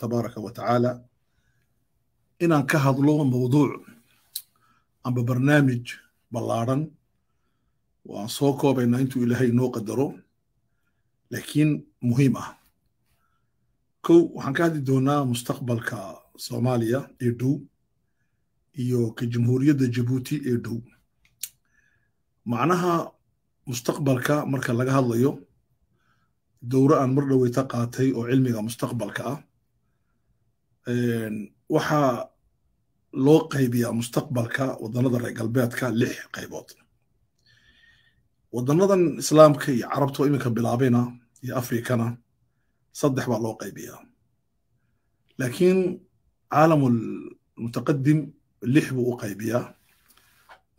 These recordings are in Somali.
tabaaraka wa tacaala inaan ka hadlo mowduuc amba barnaamij ballaadhan waan soo koobaynaa intuu ilaahay noo qadaro laakiin muhiim ah kow waxaan ka hadli doonaa mustaqbalka soomaaliya ee dhow iyo ka jamhuuriyadda jabuuti ee dhow macnaha mustaqbalka marka laga hadlayo dowro aan mar qaatay oo cilmiga mustaqbalka ah waxaa loo qaybiyaa mustaqbalka wadannada reer galbeedka lix qaybood wadanadan islaamka iyo carabta oo iminka bilaabayna iyo afrikana saddex baa loo qaybiyaa laakiin caalamulmutaqadim lix buu u qaybiyaa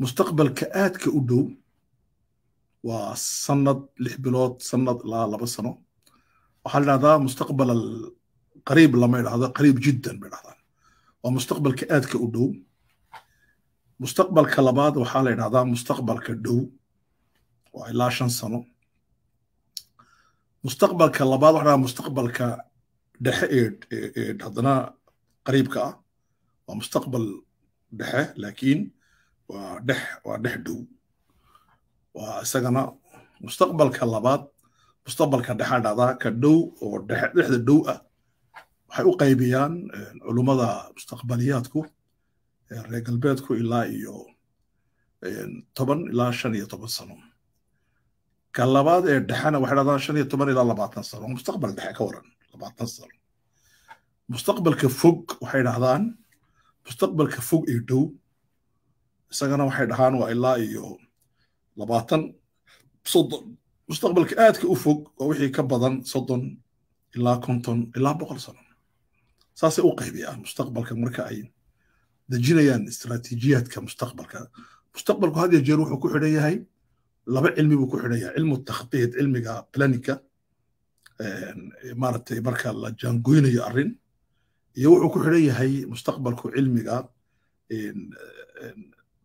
mustaqbalka aadka u dhow waa sanad lix bilood sanad ilaa laba sano waxaa la dhahdaa mustaqbal qariib lama idhahdo qariib jiddan bay dhahdaan waa mustaqbalka aadka u dhow mustaqbalka labaad waxaa la idhahdaa mustaqbalka dhow waa ilaa shan sano mustaqbalka labaad waxaa mustaqbalka dhexe ee haddana qariibka ah waa mustaqbal dhexe laakiin waa dhex waa dhex dhow waa isagana mustaqbalka labaad mustaqbalka dhexa dhahdaa ka dhow oo dhexda dhow ah waxay u qaybiyaan eh, culummada mustaqbaliyaadku eh, reer galbeedku ilaa iyo eh, toban ilaa shan iyo toban sano ka labaad ee dhexena waxay dhahdaan shan iyo toban ilaa labaatan sano mustaqbal dhexe ka waran labaatan sano mustaqbalka fog waxay dhahdaan mustaqbalka fog ee dhow isagana waxay dhahaan waa ilaa iyo labaatan soddon mustaqbalka aadka u fog waa wixii ka badan soddon ilaa konton ilaa boqol sano saasay u qaybiyaan mustaqbalka marka ay dejinayaan istiraatiijiyaadka mustaqbalka mustaqbalku had iyo jeer wuxuu ku xidhan yahay laba cilmi buu ku xidhan yahay cilmu takhdiid cilmiga planinka ehm, maaragtay marka la jaangoynayo arrin iyo wuxuu ku xidhan yahay mustaqbalku cilmiga ehm, ehm,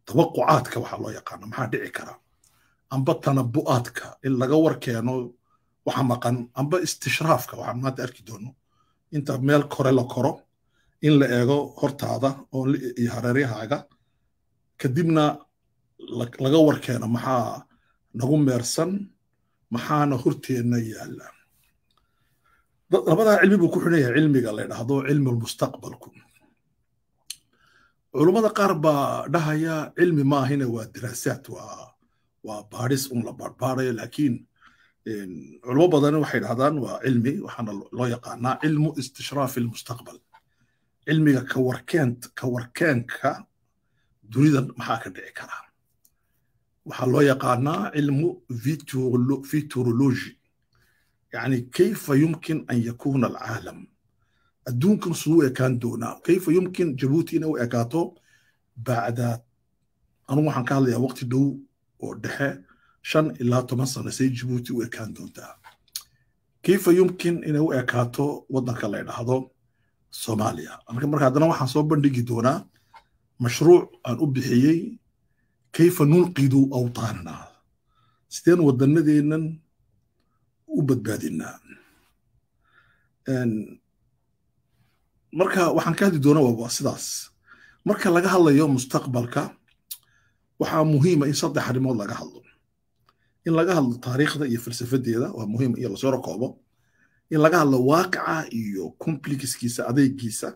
tawaqucaadka waxaa loo yaqaano maxaa dhici kara amba tanabu'aadka in laga warkeeno waxa maqan amba istishraafka waxaan maanta arki doono inta meel kore la koro in la eego hortaada oo iyo hareeryahaaga kadibna laga warkeeno maxaa nagu meersan maxaana horteenna yaalla labadaa cilmi buu ku xidhan cilmiga la yidhaahdo cilmulmustaqbalku culummada qaar baa dhahaya cilmi maahine waa daraasaad waa waa baadhis un la baadhbaadhayo laakiin culmo badan waxay dhahdaan waa cilmi waxaana loo yaqaanaa cilmu istishraafi lmustaqbal cilmiga kawarkeent kawarkeenka dunidan maxaa ka dhici karaa waxaa loo yaqaanaa cilmu futurology yani kayfa yumkin an yakuna alcaalam adduunkan suu ekaan doonaa kayfa yumkin jabuuti inay u ekaato bacda anugu waxaan ka hadlayaa waqti dhow oo dhexe shan ilaa toban sano say jibuuti u ekaan doontaa kayfa yumkin inay u ekaato waddanka la idhaahdo soomaaliya marka haddana waxaan soo bandhigi doonaa mashruuc aan u bixiyey kayfa nulqidu awtaanna sideen wadannadeennan u badbaadinaa marka waxaan ka hadli doonaa waa sidaas marka laga hadlayo mustaqbalka waxaa muhiima in saddex arrimood laga hadlo in laga hadlo taariikhda iyo falsafadeeda waa muhiim iyo lasoo rakoobo in laga hadlo waaqica iyo complixiskiisa adeegiisa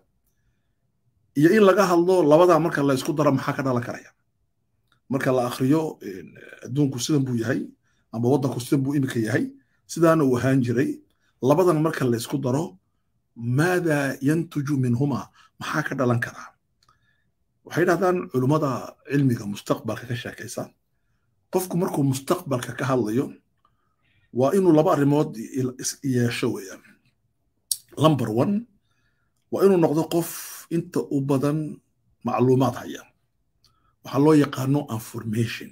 iyo in laga hadlo labadaa marka laysku daro maxaa ka dhalan karaya marka la akriyo adduunku sidan buu yahay ama waddanku sidan buu iminka yahay sidaana uu ahaan jiray labadan marka laysku daro maadaa yantuju minhuma maxaa ka dhalan karaa waxay dhahdaan culummada cilmiga mustaqbalka ka sheekaysa qofku markuu mustaqbalka ka hadlayo waa inuu laba arrimood yeesho weeyaan number one waa inuu noqdo qof inta u badan macluumaad haya waxaa loo yaqaano information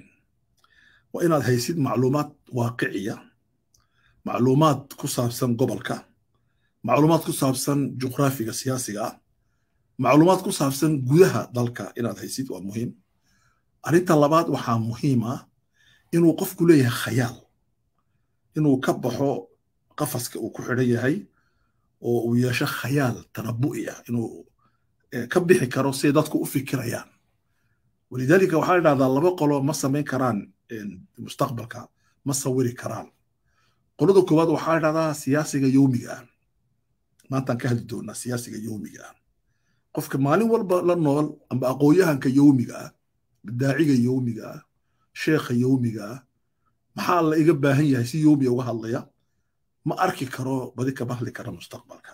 waa inaad haysid macluumaad waaqiciya macluumaad ku saabsan gobolka macluumaad ku saabsan juqraafiga siyaasiga ah macluumaad ku saabsan gudaha dalka inaad haysid waa muhiim arrinta labaad waxaa muhiim ah inuu qofku leeyahay khayaal inuu ka baxo qafaska uu ku xidhan yahay oo uu yeesho khayaal tanabu'i ah inuu eh, ka bixi karo siday dadku u fikirayaan walidaalika waxaa idhahdaa laba qolo ma samayn karaan mustaqbalka ma sawiri karaan qolada koowaad waxaa idhahdaa siyaasiga yowmiga ah maantaan ka hadli doonaa siyaasiga yowmiga ah qofka maalin walba la nool amba aqoonyahanka yowmiga ah daaciga yowmiga ah sheekha yoomiga ah maxaa la iga baahan yahay si yoomiya uga hadlaya ma arki karo badi kama hadli kara mustaqbalka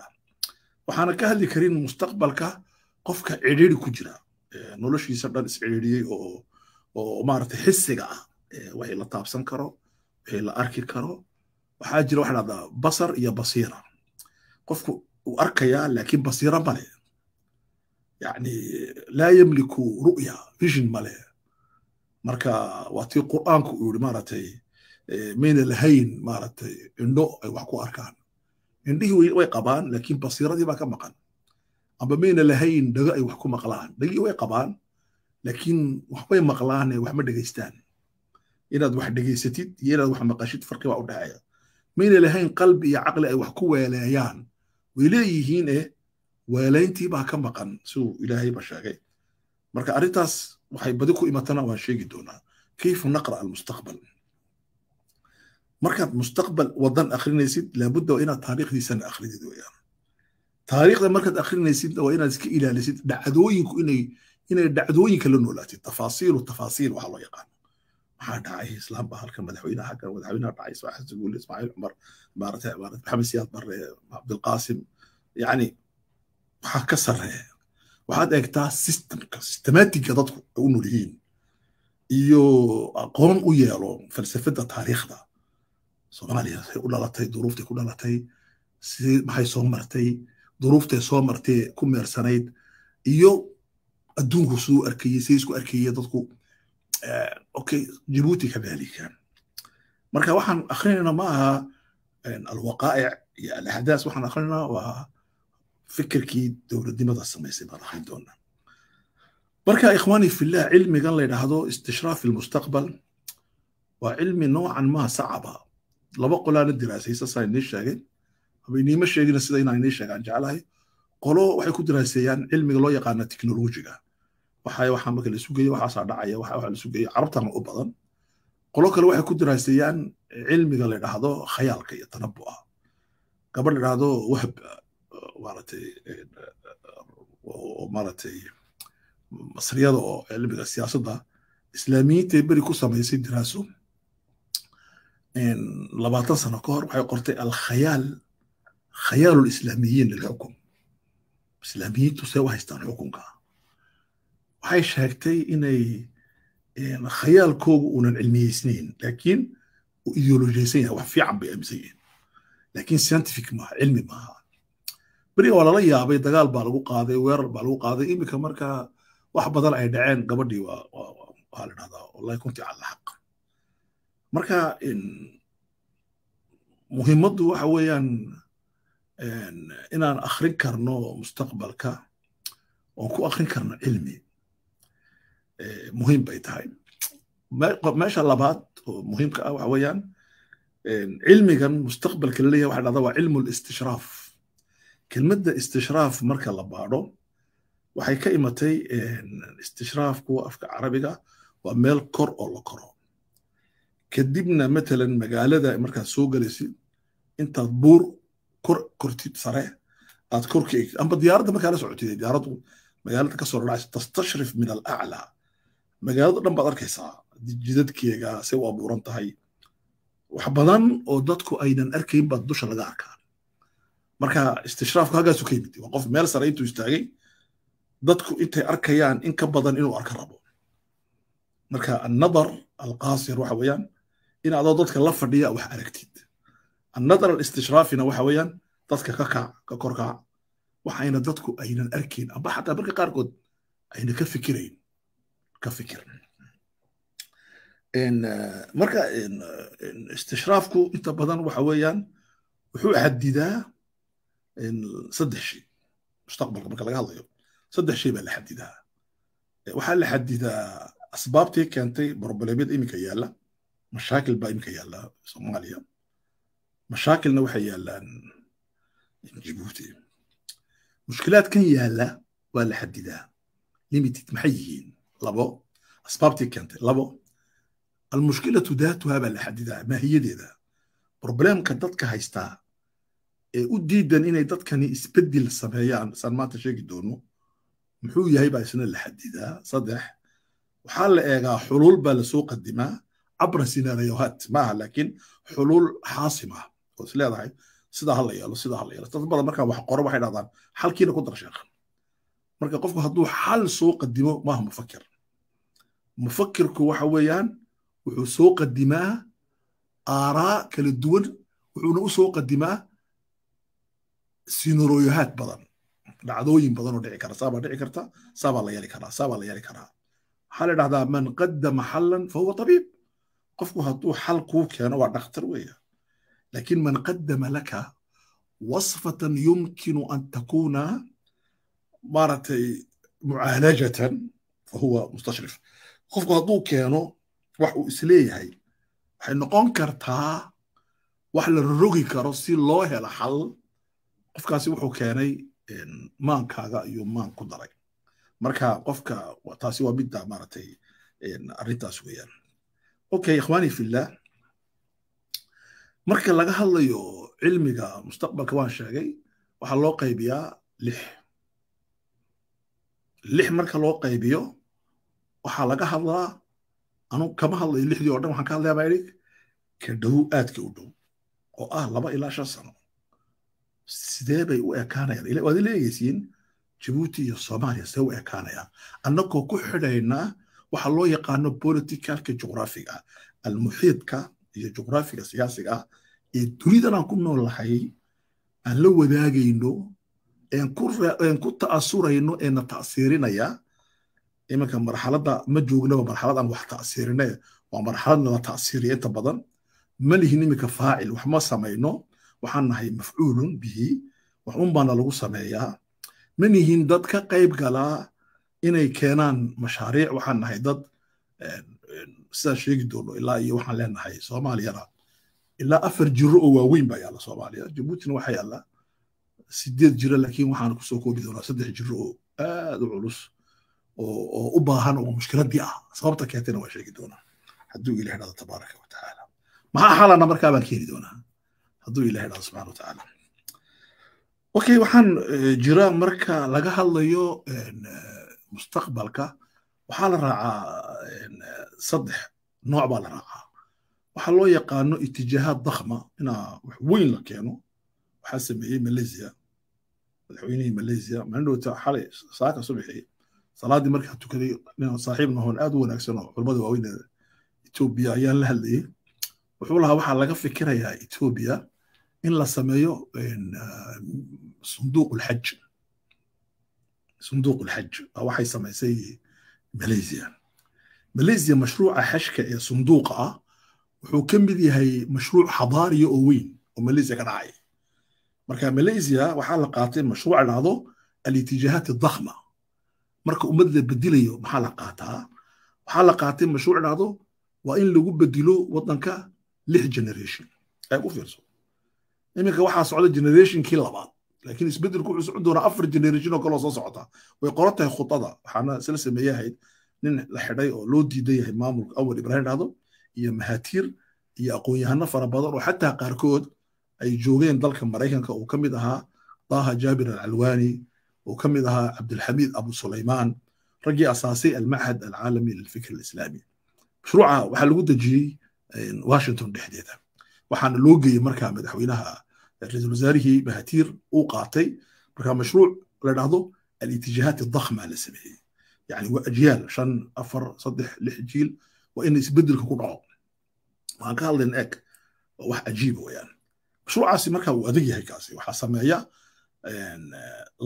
waxaana ka hadli karin mustaqbalka qofka cidhiiri ku jira noloshiisa dhan iscidhiiriyey oo oo maaragtay xisiga ah wixii la taabsan karo wixii la arki karo waxaa jira waxa dhahdaa basar iyo basiira qofku wuu arkayaa laakiin basiira male yacni laa yamliku ru'ya vision male marka waa tii qur'aanku uu yiri maaragtay eh, mayna lahayn maaragtay indho ay wax ku arkaan indhihii way qabaan laakiin basiiradii baa ka maqan amba mayna lahayn dhago ay wax ku maqlaan dhagihii way qabaan laakiin waxbay maqlaane eh, wax ma dhegaystaan inaad wax dhegaysatid iyo inaad wax maqashid farqi baa u dhexeeya mayna lahayn qalbi iyo caqli ay wax ku weeleeyaan way leeyihiin eh weelayntii baa ka maqan siduu ilaahay ba sheegay marka arrintaas waxay badi ku imatana waan sheegi doonaa kayfa naqra almustaqbal markaad mustaqbal wadan akrinaysid laabudda waa inaad taariikhdiisana akridid weyaan taariikhda markaad akrinaysid waa inaad iska ilaalisid dhacdooyinku inay inay dhacdooyinka la noolaatid tafaasiilu tafaasiil waxaa loo yaqaano maxaa dhacay islaam baa halkan madaxweynaha halkan madaxweynaha dhacay ismaaciil ismaaciil cumar maarata maarata maxamed siyaad barre cabdilqaasim yacni waxaa ka sarreeya waxaad eegtaa systemka systematiga dadku u nolyihiin iyo aqoon u yeelo falsafada taariikhda soomaaliya say u dhalatay duruuftay ku dhalatay si maxay soo martay duruuftay soo martay ku meersanayd iyo adduunku siduu arkayey say isku arkayey dadku okay jibuuti kadalika marka waxaan akrinayna ma aha alwaqaa'ic iyo alaxdaas waxaan akhrinaynaa waa fikirkii dowladnimada samaysay baan ahayn doonaa marka ikhwaani fillah cilmigan la yidhaahdo istishraafi lmustaqbal waa cilmi noocan maa sacaba laba qolaana diraasaysa saa inii ama iniima sheegina sida inaan inii sheegaan jeclahay qolo waxay ku diraaseeyaan cilmiga loo yaqaana teknolojiga waxa waxaa marka laisu geeyo waxaasaa dhacaya waxa waxa laisu geeyo carabtana u badan qolo kale waxay ku diraaseeyaan cilmiga la yidhaahdo khayaalka iyo tanabbu'a gabadh la yidhaahdo wahb maaragtay eh, maaragtay masriyada oo cilmiga siyaasadda islaamiyiintay beri ku samaysay daraaso labaatan sano ka hor waxay qortay alkhayaal khayaal lislaamiyiin lilxukum islaamiyiintu see u haystaan xukunka waxay sheegtay inay khayaalkoogu uunan cilmiyeysnayn laakiin uu ideolojiyaysan yahay wax fiican bay aaminsan yihiin laakiin scientific maaha cilmi maaha beri waa lala yaabay dagaal baa lagu qaaday weerar baa lagu qaaday iminka markaa wax badan ay dhaceen gabadhii waa la dhahdaa wallahi kunti cala xaq marka muhiimaddu waxa weeyaan inaan akhrin karno mustaqbalka oon ku akhrin karno cilmi eh, muhiim bay tahay meesha labaad oo muhiimka ah waxa weeyaan cilmigan mustaqbalka laleeyahay waxa la waa cilmu listishraaf kelmadda istishraaf marka la baadho waxay ka imatay istishraaf kuwa afka carabiga waa meel kor oo la koro kadibna matalan magaalada markaad soo galaysid intaad buur kor kortid sare aad korka amba diyaaradda markaa la socotid diyaaraddu magaalada ka soo dhacaysa tastashrif min alaclaa magaalada dhan baad arkaysaa jidadkeega say u abuuran tahay wax badan oo dadku aynan arkayn baad dusha laga arkaa marka istishraafku halkaasu ka yimid waa qof meel sare intuu istaagay dadku intay arkayaan in ka badan inuu arka rabo marka annadar alqaasir waxa weeyaan in adoo dadka la fadhiya wax aragtid annadar alistishraafina waxa weeyaan dadka ka kaac ka korkaac waxayna dadku aynan arkayn amba xataa marka qaarkood ayna ka fikirayn ka fikir marka istishraafku inta badan waxa weeyaan wuxuu xadidaa saddex shay mustaqbalka marka laga hadlayo saddex shay baa la xadidaa waxaa la xadidaa asbaabtii keentay broblemyada iminka yaala mashaakil baa iminka yaala soomaaliya mashaakilna waxay yaallaan jibuuti mushkilaadkan yaalla waa la xadidaa limited maxay yihiin labo asbaabtii keentay labo almushkilatu daatuha baa la xadidaa maahiyadeeda broblemka dadka haystaa ee u diidan inay dadkani isbeddel sameeyaan saan maanta sheegi doono muxuu yahay baa isna la xadidaa saddex waxaa la eegaa xuluul baa lasoo qadimaa cabra sinariyohat maaha laakiin xuluul xaasim ah oo isleedahay leedahay sidaa ha la yeelo sidaa ha yeelo dad badan markaa wax qoro waxay dhahdaan xalkiina ku dar sheekh marka qofku hadduu xal soo qadimo maaha mufakir mufakirku waxa weeyaan wuxuu soo qadimaa aaraa kala duwan wuxuuna u soo qadimaa sinurooyahaad badan dhacdooyin badan oo dhici kara saabaa dhici karta saabaa la yali karaa saabaa la yali karaa waxaa la dhahdaa man qadama xallan fahuwa tabiib qofku hadduu xal kuu keeno waa dhakhtar weya laakiin man qadama laka wasfatan yumkinu an takuna maaragtay mucaalajatan fahuwa mustashrif qofku hadduu keeno wax uu isleeyahay waxay noqon kartaa wax la rogi karo si loo helo xal qofkaasi wuxuu keenay maankaaga ayuu maan ku daray marka qofka taasi waa midda maaragtay arrintaas weeyaan okay ikhwani fillah marka laga hadlayo cilmiga mustaqbalka waan sheegay waxaa loo qaybiyaa lix lix marka loo qaybiyo waxaa laga hadlaa anu kama hadlayo lixdii oo dhan waxaan ka hadlayaa baa idhi ka aadka u dhow oo ah laba ilaa shan sano sidee bay u ekaanayaan waad leegaysiin jabuuti iyo soomaaliya sidee u ekaanayaan annagoo ku xidhaynaa waxa loo yaqaano politicalka juqraafiga ah almuxiidka iyo juqraafiga siyaasiga ah ee dunidan aan ku noolahay aan la wadaagayno een ku ta'asurayno ee na ta'siirinaya iminka marxalada ma joognaba marxalad aan wax ta'siirine waa marxalad nala ta'siiriya inta badan ma lihin iminka faacil wax ma samayno waxaan nahay mafcuulun bihi waxun lagu sameeyaa ma nihin dad ka qayb galaa inay keenaan mashaariic waxaan nahay dad eh, sidaa sheegi doono ilaa iyo waxaan leenahay soomaaliyana ilaa afar jiro oo waaweyn baa yaalla soomaaliya jabuutina waxaa yaalla sideed jiro laakiin waxaan kusoo koobi doonaa saddex jiro oo aad u culus oo u baahan oo mushkiladii ah sababta keentayna waan sheegi doonaa hadduu ilaah tabaaraka watacaala maxaa xalana markaa baan keeni doonaa hadduu ilahay dhaho subxana wa okay waxaan eh, jira marka laga hadlayo eh, mustaqbalka waxaa la raacaa saddex nooc baa la raacaa waxaa loo yaqaano itijaahaad dakhma inaa wax weyn la keeno waxaa sameeyey malaysia madaxweynihii malaysia maalindhowta xalay saaka subaxii salaaddii markaa tukaday nin saaxiib nahoon aad u wanaagsan oo culimmada waaweyn ee etoobiya ayaan la hadlayey wuxuu lahaa waxaa laga fikirayaa etoobiya in la sameeyo sunduuq ulxaj sunduuq ulxaj waxay samaysay malaysia malaysia mashruuca xashka ee sunduuqa ah wuxuu ka mid yahay mashruuc xadaariya oo weyn oo malaysia ka dhacay marka malaysia waxaa la qaatay mashruuc la dhahdo alitijaahaat dakhma marka ummad la bedilayo maxaa la qaataa waxaa la qaatay mashruuc la waa in lagu bedilo waddanka lix generation ee u fiirso iminka waxaa socda generationkii labaad laakiin isbedelku wuxuu socon doonaa afar generation oo kaloo soo socota way qoran tahay khutada waxaana isla sameeye ahayd nin la xidhay oo loo diidan yahay maamulka awal ibrahim dhacdo iyo mahatiir iyo aqoon-yahano fara badan oo xataa qaarkood ay joogeen dalka maraykanka uu ka mid ahaa daha jaabir alcalwani uu ka mid ahaa cabdulxamiid abu sulaymaan raggii asaasay almachad alcaalami lilfikr alislaami mashruuca waxaa lagu dejiyey eh, washington dhexdeeda waxaana loo geeyey markaa madaxweynaha ra-iisul wasaarihii mahatiir uu qaatay marka mashruuc la dhahdo alitijaahaat idakhma la sameeyey yani waa ajyaal shan afar saddex lix jiil waa in isbedelka ku dhaco waxaan ka hadlayn eg waa wax ajiiba weyaan mashruucaasi marka wuu adag yahay kaasi waxaa sameeya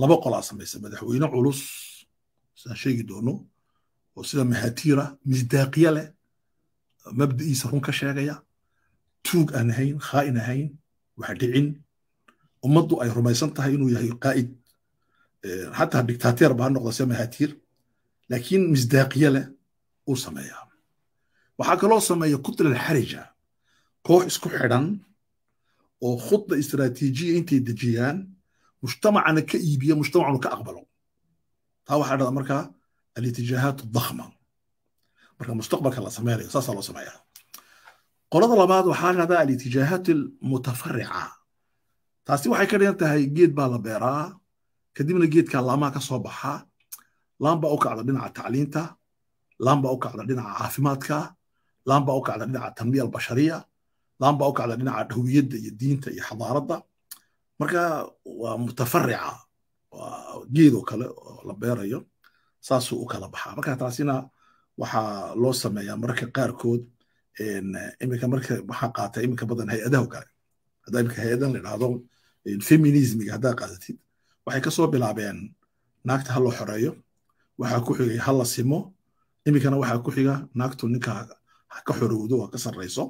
laba qolaa samaysa madaxweyne culus sidaan sheegi doono oo sida mahatiira misdaaqiya leh mabda'iisa run ka sheegaya tuug aan ahayn khaa'in ahayn wax dhicin ummaddu ay rumaysan tahay inuu yahay qaa'id xataa dictateer baa noqda se mahatiir laakiin misdaaqiye leh uu sameeya waxaa kaloo sameeya kutlal xarija koox isku xidhan oo khudda istraatiijiya intay dejiyaan mujtamacana ka iibiya mujtamacuna ka aqbalo taa waxaa dhada markaa alitijaahaat dakhma marka mustaqbalka la sameynayo saasaa loo sameeyaa qolada labaad waxaa lahahdaa alitijaahaat almutafarica taasi waxay ka dhigan tahay geed baa la beeraa kadibna geedka laamaa ka soo baxaa laambaa u kacda dhinaca tacliinta laambaa u kacda dhinaca caafimaadka laambaa u kacda dhinaca tanmiya albashariya laambaa u kacda dhinaca hawiyadda iyo diinta iyo xadaaradda marka waa mutafarica waa geedoo kale oo la beerayo saasuu u kala baxaa marka taasina waxaa loo sameeyaa mararka qaarkood imika marka waxaa qaata imika badan hay-adaha kale haddaa imika hay-adan la idhaahdo feminismiga haddaa qaadatid waxay kasoo bilaabeen naagta ha loo xoreeyo waxaa ku xigay ha la simo iminkana waxaa ku xiga naagtu ninka ha ka xorowdo ha ka sarrayso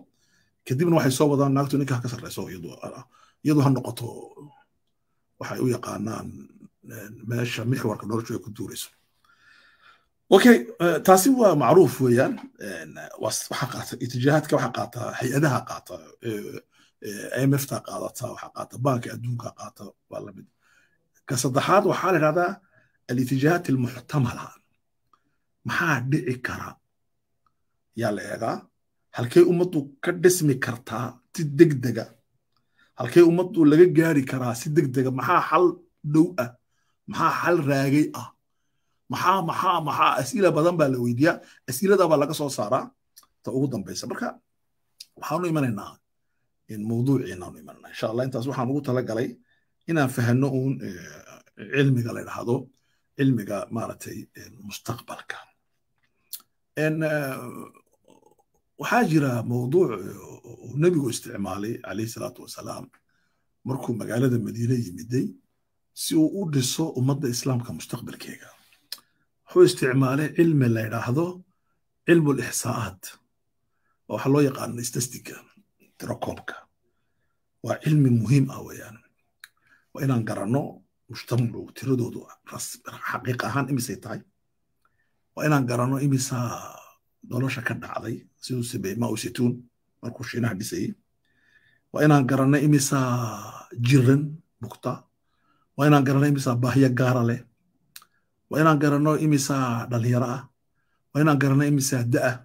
kadibna waxay soo wadaan naagtu ninka ha ka sarrayso iyadu ha noqoto waxay u yaqaanaan meesha mixwarka noloshu ay ku duurayso okay eh, taasi waa macruuf weeyaan waxaa qaata itijaahaadka waxaa qaata hay-adaha qaata imfta eh, eh, qaadata waxaa qaata banka adduunka qaata waa lamid ka saddexaad waxaa la idhahdaa alitijaahaat almuxtamala maxaa dhici kara yaa la eegaa halkee ummaddu ka dhismi kartaa si degdega halkee ummaddu laga gaari karaa si degdega maxaa xal dhow ah maxaa xal raagay ah maxaa maxaa maxaa as'ila badan baa la weydiiyaa as'ilada baa laga soo saaraa ta ugu dambaysa marka waxaanu imanaynaa mawduuciinaanu imananaa insha allah intaas waxaan ugu talagalay inaan fahanno uun cilmiga la idhaahdo cilmiga maaragtay mustaqbalka waxaa jira mawduuc uu nebigu isticmaalay calayhi salaatu wasalaam markuu magaalada madiine yimiday si uu u dhiso ummadda islaamka mustaqbalkeega wuxuu isticmaalay cilmi la yidhaahdo cilmul ixsaaat oo waxaa loo yaqaano stastiga tirakoobka waa cilmi muhiim ah weyaan waa inaan garanno mushtamulu tiradoodu xaqiiq ahaan imisay tahay waa inaan garanno imisaa nolosha ka dhacday siduu sameeyey maa usituun markuu shiinaha dhisayey waa inaan garanno imisaa jiran bukta waa inaan garanno imisaa baahyo gaara leh waa inaan garanno imisaa dhalinyaro ah waa inaan garanno imisaa da'ah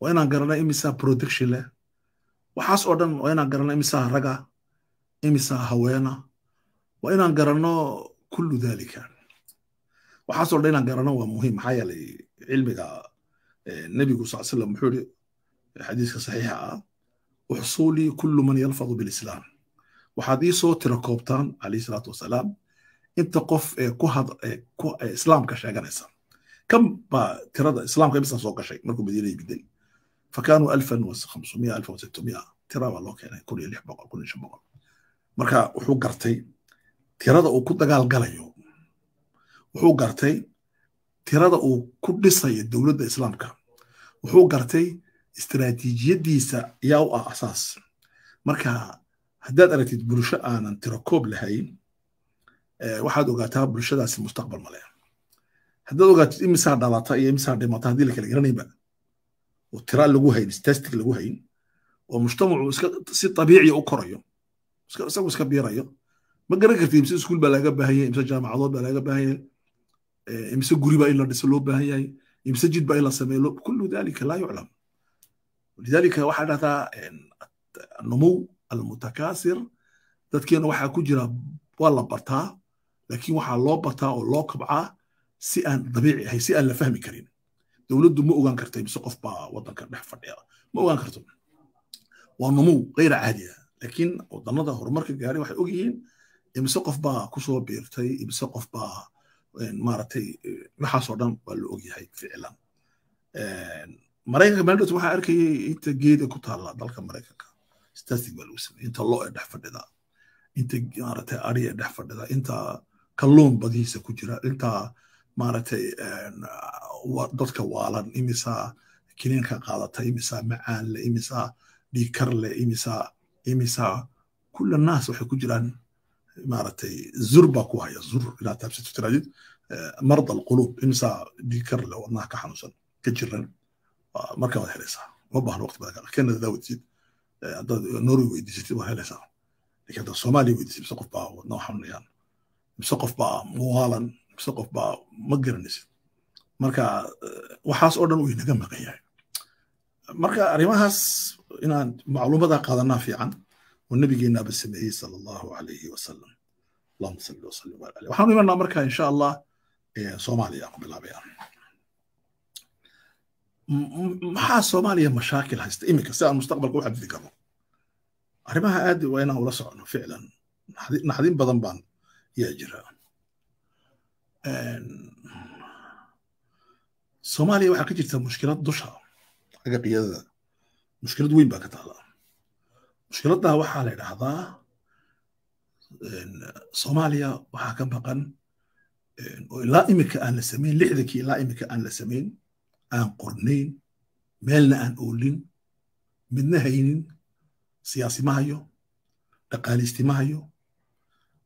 waa inaan garanno imisaa production leh waxaas oo dhan waa inaan garanno imisaa raga imisaa haweena waa inaan garanno kullu dalika waxaas oo dhan inaan garanno waa muhiim maxaa yeelay cilmiga eh, nebigu sal slam wuxuu yidhi xadiiska saxiixa ah uxsuulii kullu man yalfadu bilislaam waxaad ii soo tira koobtaan calayhi salaatu wasalaam inta qof eh, eh, eh, islaamka sheeganaysa kan baa tirada islaamka imisan soo gashay markuu madiina yimiday fakaanuu alfan wahamsumiya alfan wasittumiya tira baa loo keenay kun iyo lix boqol kun iyo shan boqol marka wuxuu gartay tirada uu ku dagaal galayo wuxuu gartay tirada uu ku dhisayo dowladda islaamka wuxuu gartay istiraatiijiyadiisa yaa u ah asaas marka haddaad aragtid bulsho aanan tirakoob lahayn Eh, waxaad ogaataa bulshadaasi mustaqbal male haddaad ogaatid imisaa dhalata iyo imisaa dhimata haddii lakala garanayba oo tira lagu hayn statistic lagu hayn oo mujtamacu si tabiiciya u korayo isagu iska biirayo ma garan kartid imse iskuul baa laaga baahan yahay imse jaamacadood baa laaga baahan yahay eh, guri baa in la dhiso loo baahan yahay imse jid baa in la sameeyo kullu dalika laa yuclam lidalika waxaa dhahdaa eh, anumuw almutakasir dadkeena waxaa ku jira waa la bartaa laakiin waxaa loo bataa oo loo kabcaa si aan dabiici ahay si aan la fahmi karin dowladdu ma ogaan karta mise qof baa waddanka dhex fadhiya ma ogaan karto waa numuw kayra caadi ah. laakiin wadannada horumarka gaaray waxay og imise qof kusoo biirtay imise qof baa waxaasoo eh, dhan waa la og ficlan maraykanka meeldhowt waxaa arkayay inta geeda ku taalla dalka maraykanka static baa lagu sameeyey inta lo ee dhex fadhida inta maaragtay ari ee dhex fadhida inta kalluun badihiisa ku jira intaa maaragtay dadka waalan imisaa kiniinka qaadata imisaa macaan le imisaa dhiikar le imisaa imisaa kula naas waxay ku jiraan maaragtay zur baa ku haya zur inaad taabsato marda alquluub imisaa dhiikar le wadnaha ka xanuunsan ka jiran markaa waad helaysaa uma baahna waqti badan kale kenada daa weydiisid haddaad norway weydiisatid waad helaysaa lakiin haddaad soomaaliya weydiisid mise qof baa wadnaha xanuunayaan mise qof baa muqaalan mise qof baa ma garanaysid marka waxaas oo dhan uu inaga maqan yahay marka arrimahaas inaan macluumadaa qaadanaa fiican oo nabigeenaaba sameeyey sala allahu alayhi wasalam allahuma salli wasallim wala alih waxaanu imanaa marka insha allah soomaaliya aan ku bilaabayaan maxaa soomaaliya mashaakil haysta iminka si aan mustaqbalka u xadidi karno arrimaha aad waa inaan ula socono ficlan naxdin badan baan yaa jira soomaaliya waxaa ka jirta mushkilad dusha cagaqiyadada mushkilad weyn baa ka taala mushkiladdaa waxaa la idhahdaa soomaaliya waxaa ka maqan oo ilaa iminka aan la samayn lixdankii ilaa iminka aan la samayn aan qornayn meelna aan oolin midna haynin siyaasi ma dhaqaaliisti ma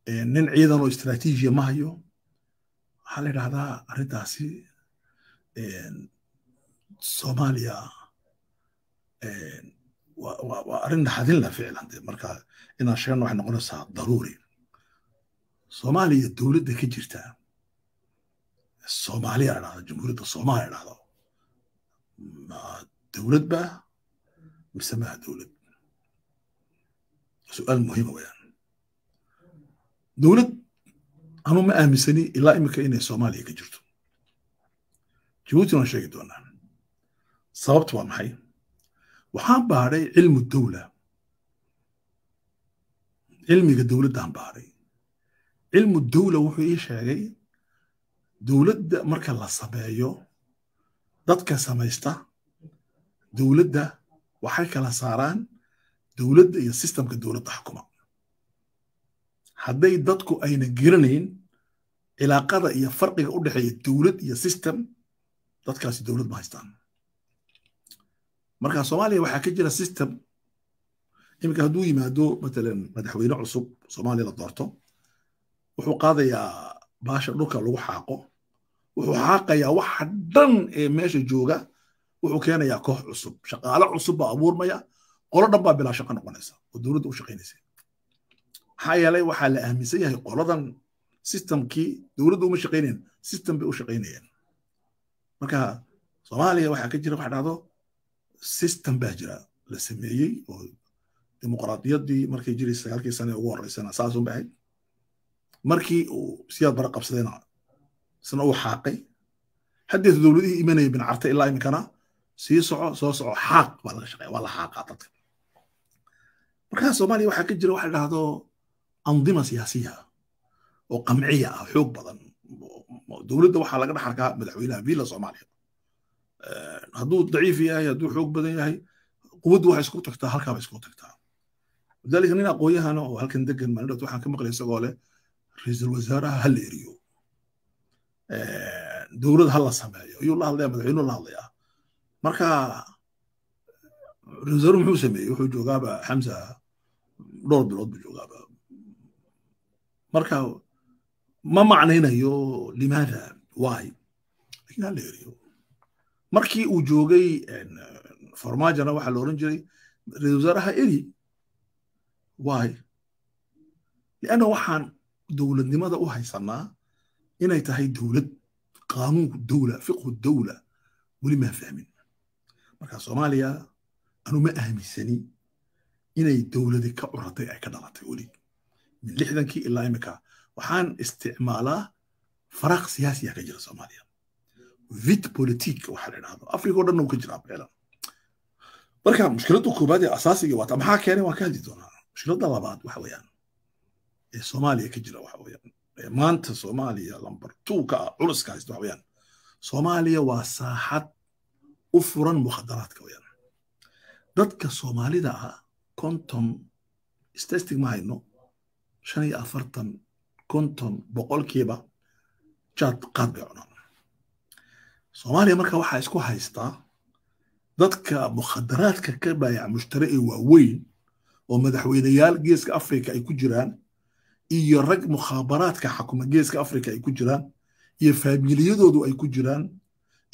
Eh, nin ciidan oo istraatiijiya ma hayo waxaa la yidhahdaa arrintaasi eh, soomaaliya eh, waa arrin naxadinla ficlan de marka inaan sheegno waxay noqonaysaa daruuri soomaaliya dowladda ka jirta soomaaliya dhahdo jamhuuriyadda soomaaliya dhahdo ma dowlad ba mise maha dowlad su-aal muhiima ah weyaan dowlad anuu ma aaminsani ilaa imika inay soomaaliya ka jirto jibuuti waan sheegi doonaa sababta waa maxay waxaan baadhay cilmu dowla cilmiga dowladdaan baadhay cilmu dowla wuxuu ii sheegay dowladda marka la sameeyo dadka samaysta dowladda waxay kala saaraan dowladda iyo sistamka dowladda xukuma hadday dadku ayna geranayn cilaaqada iyo farqiga u dhexeeya dowlad iyo system dadkaasi dowlad ma haystaan marka soomaaliya waxaa ka jira system iminka hadduu yimaado matalan madaxweyne cusub soomaaliya la doorto wuxuu qaadayaa baasha dhulka lagu xaaqo wuxuu xaaqayaa waxa dhan ee meesha jooga wuxuu keenayaa koox cusub shaqaale cusub baa abuurmaya qolo dhan baa bilaa shaqo noqonaysa oo dowladda u shaqaynaysa maxaa yeelay waxaa la aaminsan yahay qoladan sistamkii dowladdu uma shaqaynayan sistem bay u shaqaynayaan marka soomaaliya waxaa ka jira wax dhacdo sistem baa jira la sameeyey oo dimuqraadiyaddii markay jiray sagaalkii sane ugu horeysana saasun bay markii uu siyaad bara qabsadayna isna uu xaaqay haddeetu dowladihii imanaya bincarta ilaa iminkana sii soco soo soco xaaq baa laga shaqeya waa la xaaqaa dadka marka soomaaliya waxaa ka jira waxa dhahdo andima siyaasiya oo qamciya ah xoog badan dowladda waxaa laga dhaxalkaa madaxweynaha villa soomaaliya hadduu daciif yahay hadduu xoog badan yahay quwaddu waxay isku tagtaa halkaaba isku tagtaa wadalika nin aqoonyahana oo halkan degan maalindhood waxaan ka maqlay isagoo leh ra-iisul wasaaraha ha la eriyo dowlad ha la sameeyo ayuu la hadlaya madaxweynuhu la hadlayaa marka ra-isul wasaaruhu muxuu sameeyey wuxuu joogaaba xamsa dhowr bilood buu joogaaba marka ma macnaynayo limaada why lakin eriyo markii uu joogay formajana waxaa la oran jiray ra-isul wasaaraha eri why lianna waxaan dowladnimada u haysanaa inay tahay dowlad qaanuunku dowla fiqhu dowla weli maa fahmin marka soomaaliya anu ma aaminsani inay dowladi ka curatay ay ka dhalatay weli lixdankii ilaa imika waxaan isticmaalaa faraaq siyaasiya ka jira soomaaliya vit politique waxa la idhahdo africa o dhan uu ka jiraa meelan marka mushkiladda koobaad ee asaasiga waata maxaa keenay waan ka hadli doonaa mushkiladda labaad waxa weeyaan ee soomaaliya ka jira waxa weeyaan ee maanta soomaaliya lambar two ka ah culuska haysta waxa weeyaan soomaaliya waa saaxad u furan mukhadaraadka weeyaan dadka soomaalida ah konton statistic ma hayno shan iyo afartan konton boqolkiiba jaad qaad bay cunaan soomaaliya marka waxaa isku haystaa dadka mukhadaraadka ka baayac mushtare ee waaweyn oo madaxweyneyaal geeska africa ay ku jiraan iyo rag mukhaabaraadka xakuma geeska africa ay ku jiraan iyo faamiiliyadoodu ay ku jiraan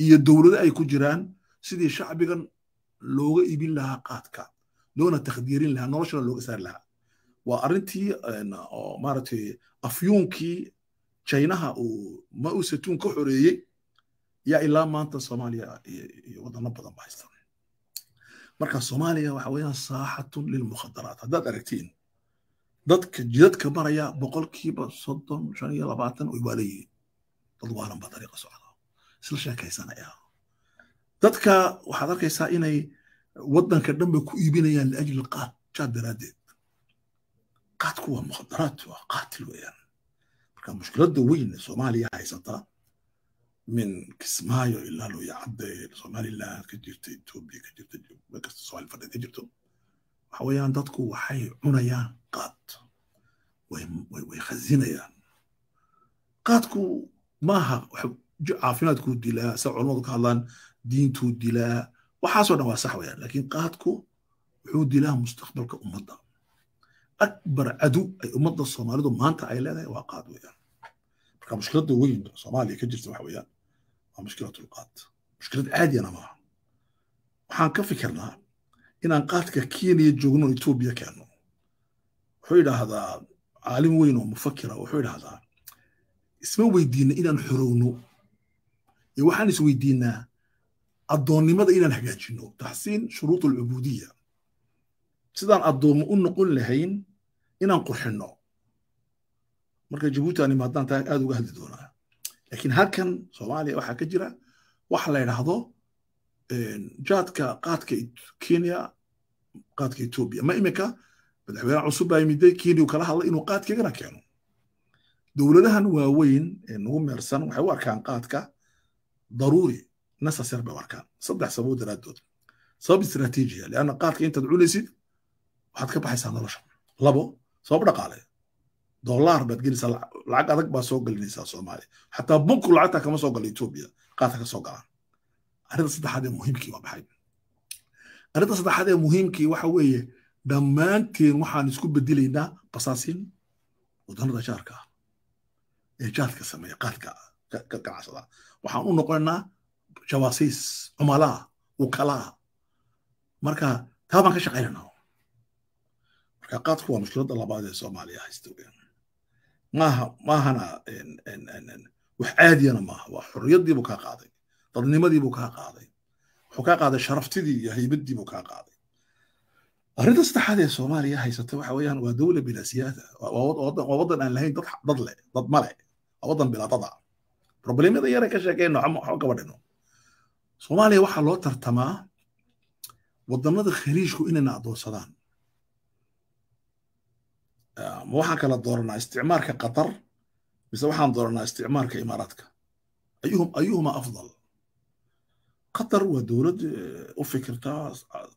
iyo dowlado ay ku jiraan sidii shacbigan looga ibin lahaa qaadka loona takhdiirin lahaa noloshana looga saari lahaa waa arintii oo maaragtay afyuunkii jaynaha uu mao satuun ka xoreeyey yaa ilaa maanta soomaaliya iyo wadano badan ba haysta marka soomaaliya waxa weeyaan saaxatun lilmukhadaraat haddaad aragtiin dadka jidadka maraya boqolkiiba soddon shan iyo labaatan way waala dad waalan baa dariiqa socda isla sheekaysanaya dadka waxaad arkaysaa inay waddanka dhanba ku iibinayaan liajli qaad jaad daraaddeed qaadku waa mukhadaraad waa qaatil weeyaan marka mushkiladda weyn soomaaliya haysata min kismaayo ilaa looyacadde somaliland ka jirta ethiopia ka jirta meelkasta soomaali fadhiya ka jirto waxa weeyaan dadku waxay cunayaan qaad way khazinayaan qaadku maaha caafimaadkuu dilaa sida culamadu ka hadlaan diintuu dilaa waxaasoo dhan waa sax weeyaan laakiin qaadku wuxuu dilaa mustaqbalka ummadda akbar cadow ay ummadda soomaalidu maanta ay leedahay waa qaad weeyaan marka mushkiladda weyn soomaaliya ka jirta waxa weeyaan waa mushkilatul qaad mushkilad caadiyana maaha waxaan ka fikirnaa inaan qaadka kenya joogno etoobiya keenno wuxuu yidhaahdaa caalim weyn oo mufakira wuxuu yidhaahdaa isma weydiinna inaan xorowno ee waxaan is weydiinnaa addoonnimada inaan hagaajinno taxsiin shuruut alcubuudiya sidaan addoomo u lahayn inaan qurxinno marka jabuuti aan imaadaan taa aad uga hadli doonaa laakiin halkan soomaaliya waxaa ka jira waxa la yidhaahdo jaadka qaadka kenya qaadka etoobiya ma iminka madaxweyne cusub baa yimiday kenya kala hadlay inuu qaadkaygana keeno dowladahan waaweyn ee nagu meersan waxay u arkaan qaadka daruuri necessary bay u arkaan saddex sababood daraadood sabab istiraatiijiya leanna qaadka intaad cunaysid waxaad ka baxaysaa nolosha labo soo dhaqaale dolaar baad gelaysaa lacag adag baa soo gelinaysaa soomaaliya xataa bunku lacagta kama soo gala etoobiya qaata ka soo galaan arrinta saddexaad ee muhiimkii waa maxay arrinta saddexaad ee muhiimkii waxa weeye dhammaanteen waxaan isku bedelaynaa basaasin wadanada jaarka ah ee jaadka sameeya qaadka ka ganacsada waxaan u noqonaynaa jawaasiis cumalaah wakalaa marka taa baan ka shaqaynaynaa ciqaadku waa mushkiladda labaad ee soomaaliya haysta weyaan maaha maahana wax caadiyana maaha waa xorriyaddii buu kaa qaaday dadnimadii buu kaa qaaday wuxuu kaa qaaday sharaftidii iyo haybaddii buu kaa qaaday arrinta saddexaad ee soomaaliya haysata waxa weeyaan waa dawla bilaa siyaada waa waddan aan lahayn dad le dad male waa waddan bilaa problemyada yare ka sheekayno xo gabadhino soomaaliya waxaa loo tartamaa wadannada khaliijku inayna addoonsadaan ma ehm, kala dooranaa isticmaarka qatar mise waxaan dooranaa isticmaarka imaaraadka ayuhuma afdal qatar waa dowlad eh, u fikirta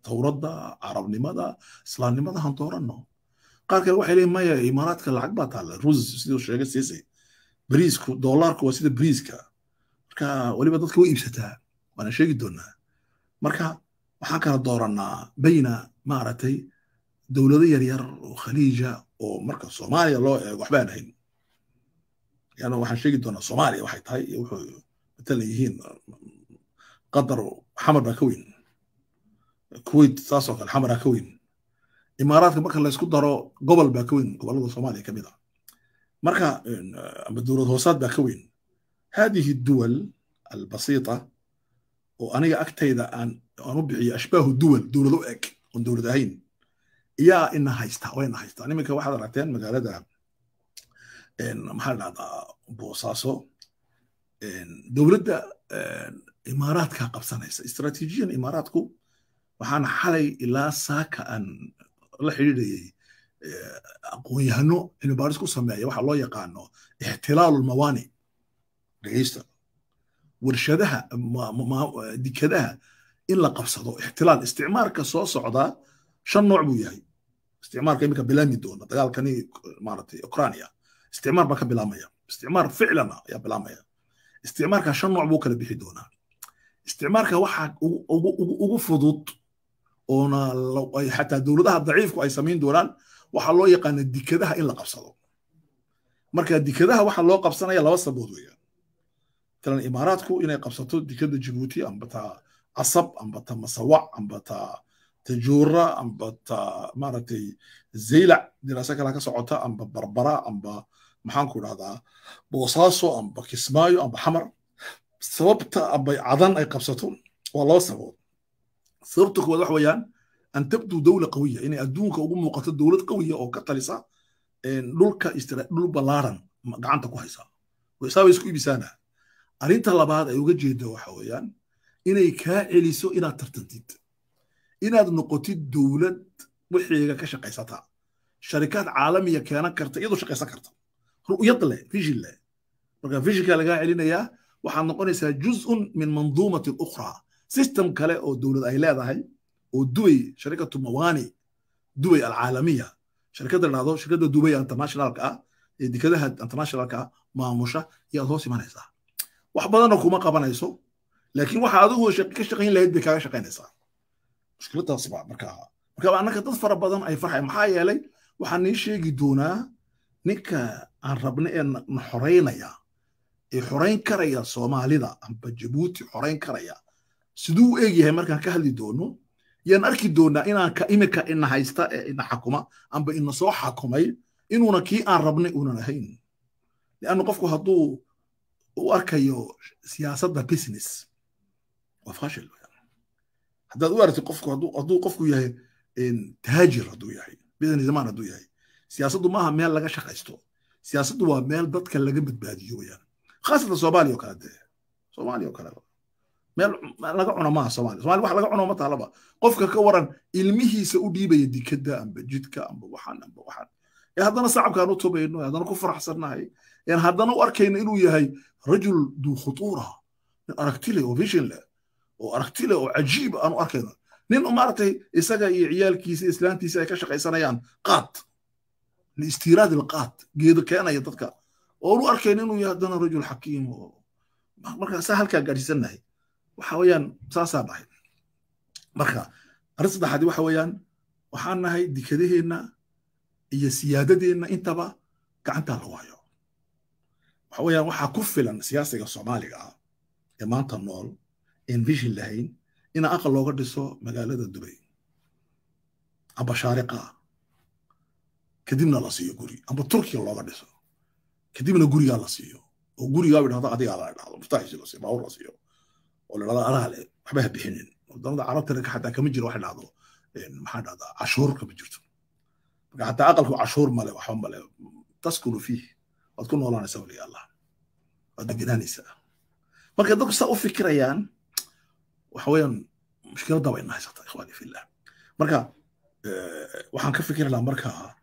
towradda carabnimada han dooranno qaar kale waxay leeyiin maya imaaraadka lacag baa taalla rus siduu sheegay siisay bariisku dolaarku waa sida bariiska marka weliba dadka way iibsataa waana sheegi doonaa marka waxaan kala dooranaa bayna maaragtay dowlado yaryar oo khaliija oo marka soomaaliya loo eego waxbaan ahayn an waxaan sheegi doonaa soomaaliya waxay tahay wuxuu matalan yihiin mm, qatar xamar baa ka weyn kuwait saasoo kale xamaraa ka weyn imaaraadka marka laysku daro gobol baa ka weyn gobollada soomaaliya ka mid a ah. marka mm, ama dowlad hoosaad baa ka weyn haadihi duwal albasiita oo aniga agtayda aan u bixiyo ashbaahu duwal dowlad u eg oon dowlad ahayn yaa ina haysta waa ina haystaa niminka waxaad aragteen magaalada maxaa dhahdaa boosaaso dowladda imaaraadka qabsanaysa istraatiijiyan imaaraadku waxaana xalay ilaa saaka aan la xidhiidhayay aqoonyahano yahano cilmibaaris ku sameeya waxa loo yaqaano ixtilaalulmawaanic dhegeysta warshadaha dikadaha in la qabsado ixtilaal isticmaarka soo socda shan nooc buu yahay isticmaalka iminka bilaami doona dagaalkani maaragtay ukrania isticmaar baa ka bilaamaya isticmaar ficlan ayaa bilaamaya isticmaarka shan nooc buu kala bixi doonaa isticmaarka waxaa ugu fudud oona xataa dowladaha daciifku ay samayn doonaan waxaa loo yaqaana dikadaha in la qabsado marka dikadaha waxaa loo qabsanaya laba sabood weeyaan matalan imaaraadku inay qabsato dikada jibuuti ambataa casab ambataa masawac ambataa tajuura amba maaragtay zaylac diraase kala ka socota amba barbara amba maxaan ku dhahdaa boosaaso amba kismaayo amba xamar sababta amba cadan ay qabsato waa laba sababood sababta koowaad waxa weeyaan an tabdu dowla qawiya inay adduunka ugu muuqato dowlad qawiya oo ka talisa dhulka dhul ballaaran gacanta ku haysa wasaabay isku ibisaana arrinta labaad ay uga jeeda waxa weeyaan inay kaa celiso inaad tartantid inaad noqotid dowlad wixiiga ka shaqaysata sharikaad caalamiya keenan karta iyadoo shaqaysan karta ru'yad leh vision leh marka visionka lagaa celinayaa waxaad noqonaysaa juz'un min manduumatin ukhraa system kale oo dowlad ay leedahay oo duway sharikatu mawani duway alcaalamiya sharikada dhahdo shirkadda dubay internationalka ah ee dekadaha internationalka ah maamusha iyaad hoos imanaysaa wax badanna kuma qabanayso laakiin waxa adigu ka shaqayn lahayd bay kaaga shaqaynaysaa mushkiladaas baa marka ahaa marka dad fara badan ay farxay maxaa yeelay waxaan nii sheegi doonaa ninka aan rabna ee na xoraynaya ee xoreyn karaya soomaalida amba jabuuti xoreyn karaya siduu u yahay markaan ka hadli doono yaan arki doonaa inaan ka imika ina haysta ee ina xakuma amba ina soo xakumay inuuna kii aan rabnay uunan ahayn lianna qofku hadduu u arkayo siyaasadda business waa fashil haddaad u aragtid qofku hadduu qofku yahay taajir hadduu yahay bidani zamaan hadduu yahay siyaasaddu maaha meel laga shaqaysto siyaasaddu waa meel dadka laga badbaadiyo weyaan khaasatan soomaaliya oo kale dee soomaaliya oo kale meel laga cuno maaha soomaaliya soomaaliya wax laga cuno ma taalaba qofka ka waran ilmihiisa u dhiibaya dikada amba jidka amba waxaan amba waxaan ee haddana sacabkaan u tubayno ee haddana ku faraxsannahay ee haddana u arkayno inuu yahay rajul duu khutuura aragti leh oo vision leh oo aragti leh oo cajiib aanu arkayna nin maaragtay isaga iyo ciyaalkiisa islaantiisa ay ka shaqaysanayaan qaad liistiraad ilqaad geedo keenaya dadka oonu arkayn inuu yahay haddana rajul xakiim oo marka saa halkaa gaadhsiisannahay waxa weeyaan saasaa dhahay marka arrin saddexaadi waxa weeyaan waxaan nahay dikadaheenna iyo siyaadadeenna intaba gacantaa la waayo waxa weeyaan waxaa ku filan siyaasiga soomaaliga ah ee maanta nool envision lahayn ina aqal looga dhiso magaalada dubay abashaariqa kadibna la siiyo guri amba turkiya looga dhiso kadibna guriga la siiyo oo gurigaa idhahdo adigaa la idhahdo muftaxiisi la siiyo baawur la siiyo oo la idhahdo anaa waxba ha bixinin wadamada carabtana xataa kama jiro wax dhahdo maxaa dhahdaa cashuur kama jirto marka xataa aqalku cashuur male waxba male taskunu fiih waad ku noolaanaysaa waliga allah waad deganaanaysaa marka dadku saa u fikirayaan waxaweyaan mushkilada bayna haysataa ikhwaani fillah marka eh, waxaan ka fikiri lahaa markaa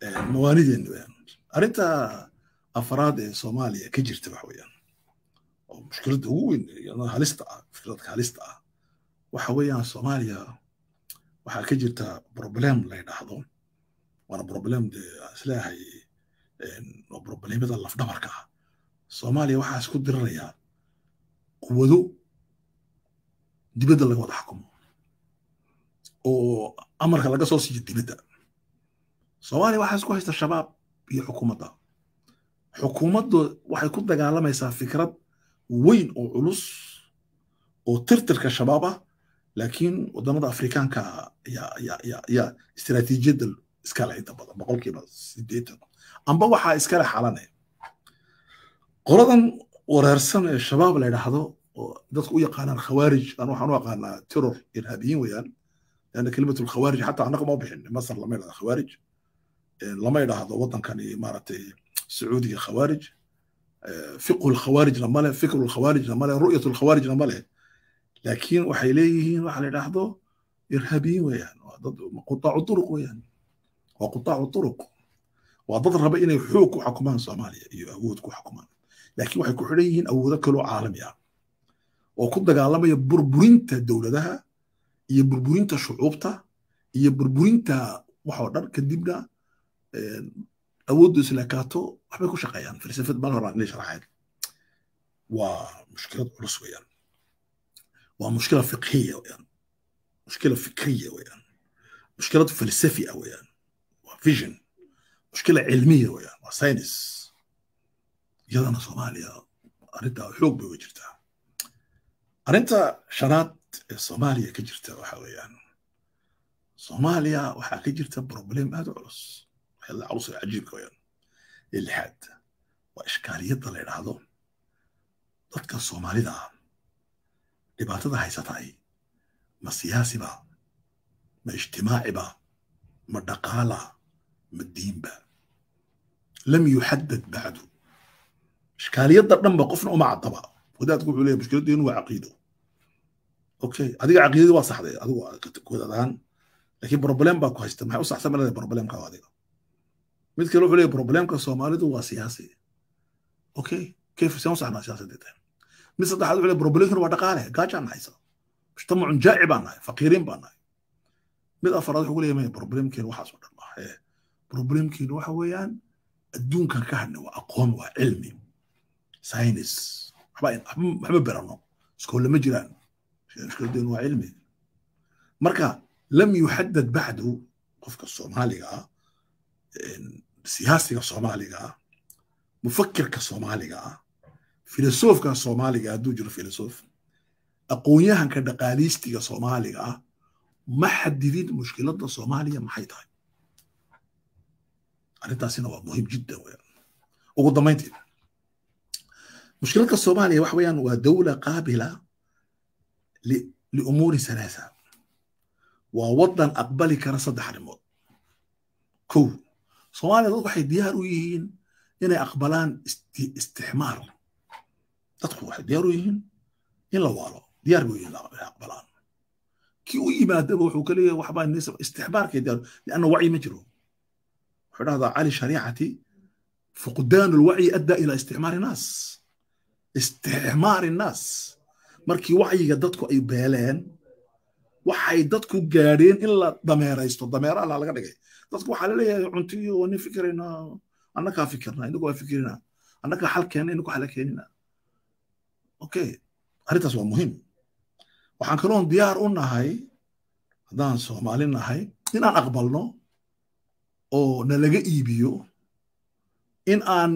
eh, mawaanideenu arrinta afraad ee soomaaliya ka jirta waxa weeyaan oo mushkiladda ugu weyn halista ah mushkiladka halista ah waxa weeyaan soomaaliya waxaa ka jirta problem la yidhaahdo waana problem isleeyahay problemyada lafdhabarka ah soomaaliya waxaa isku dirirayaa quwado dibadda laga wada xukumo oo amarka laga soo siiyo dibadda soomaaliya waxaa isku haysta shabaab iyo xukuumadda xukuumaddu waxay ku dagaalamaysaa fikrad weyn oo culus oo tirtirka shabaab ah laakiin wadamada afrikaanka yaa istraatiijiyadda iskale inta badan boqolkiiba sideetan amba waxaa iskale xalanaya qoladan wareersan ee shabaab la yidhaahdo oo dadku u yaqaanaan khawaarij aan waxaan u aqaanaa terror irhaabiyiin weeyaan leanna kelimatu lkhawaarij xataa annaga ma u masar lama idhahdo khawaarij lama idhaahdo waddankani maaragtay sacuudiga khawaarij fiqhu lkhawaarijna male fikru lkhawaarijna male ru'yatu lkhawaarijna male laakiin waxay leeyihiin waxa la idhaahdo irhaabiyiin weeyaan dad qutaacu turuq weeyaan waa qutaacu turuq waa dad raba inay xoog ku xakumaan soomaaliya iyo awood ku xakumaan laakiin waxay ku xidhan yihiin awoodo kaloo caalami ah oo ku dagaalamaya burburinta dowladaha iyo burburinta shucuubta iyo burburinta waxoo dhan kadibna awooddu islakaato waxbay ku shaqeeyaan falsafad mal horaan inay sharaxeen waa mushkilad culus weeyaan waa mushkila fiqhiya weeyaan mushkila fikriya weeyaan mushkilad falsafi ah weeyaan waa vision mushkila cilmiya weeyaan waa science iyadana soomaaliya arrintaa xoog bay uga jirtaa arrinta shanaad ee soomaaliya ka jirta waxa weeyaan soomaaliya waxaa ka jirta problem aad u culus waxyalla culus ee cajiibka weyaan ee waa ishkaaliyadda la idhaahdo dadka soomaalida ah dhibaatada haysatahay ma siyaasiba ma ijtimaaciba ma dhaqaala ma diinba lam yuxadad bacdu ishkaaliyadda dhanba qofna uma caddaba wadaadku wuxuu leeyahay mushkiladu inuu waa caqiido okay adiga caqiidadii waa saxday adigu wadaadaan laakiin problem baa ku haysta maxay u saxsan malada problemka adiga mid kale wuxuu leeyahay problemka soomaalidu waa siyaasi okay kayf saan u saxnaa siyaasadeed mid saddexaad wuxuu leeyahay problemkana waa dhaqaale gaajaan haysa mujtamacun jaaci baan nahay faqiiriin baan nahay mid afaraad wuxuu leeyahay problemkeena waxaas dhan maaha problemkeena waxa weeyaan adduunkan ka hadhnay waa aqoon waa cilmi science waxba barano iskool lama jiraan shkladeen waa cilmi marka lam yuxadad bacdu qofka soomaaliga ah siyaasiga soomaaliga ah mufakerka soomaaliga ah filosofka soomaaliga hadduu jiro filosof aqoonyahanka dhaqaaliistiga soomaaliga ah ma xadidin mushkiladda soomaaliya maxay tahay arrintaasina waa muhiim jiddan ugu dambayntii mushkiladda soomaaliya wax weeyaan waa dowla qaabila liumuuri salaasa waa waddan aqbali kara saddex arrimood kow soomaaliya dad waxay diyaar u yihiin inay aqbalaan istixmaar dadku waxay diyaar u yihiin in la waalo diyaar bay yihiin inay aqbalaan kii u yimaadaba wuxuu ka leeyahay waxbaa nisab istixbaarkay diyaar lianna isticmaar innaas markii wacyiga dadku ay beeleen waxay dadku gaadheen in la dameeraysto dameeraha laga dhigay dadku waxaa laleeyahay cunto iyo fikirayna annakaa fikirna inagu waa fikirina annakaa xal inagu xala keenina okay arrintaas waa muhiim waxaan kaloon diyaar u nahay haddaan soomaali nahay inaan aqbalno oo nalaga iibiyo in aan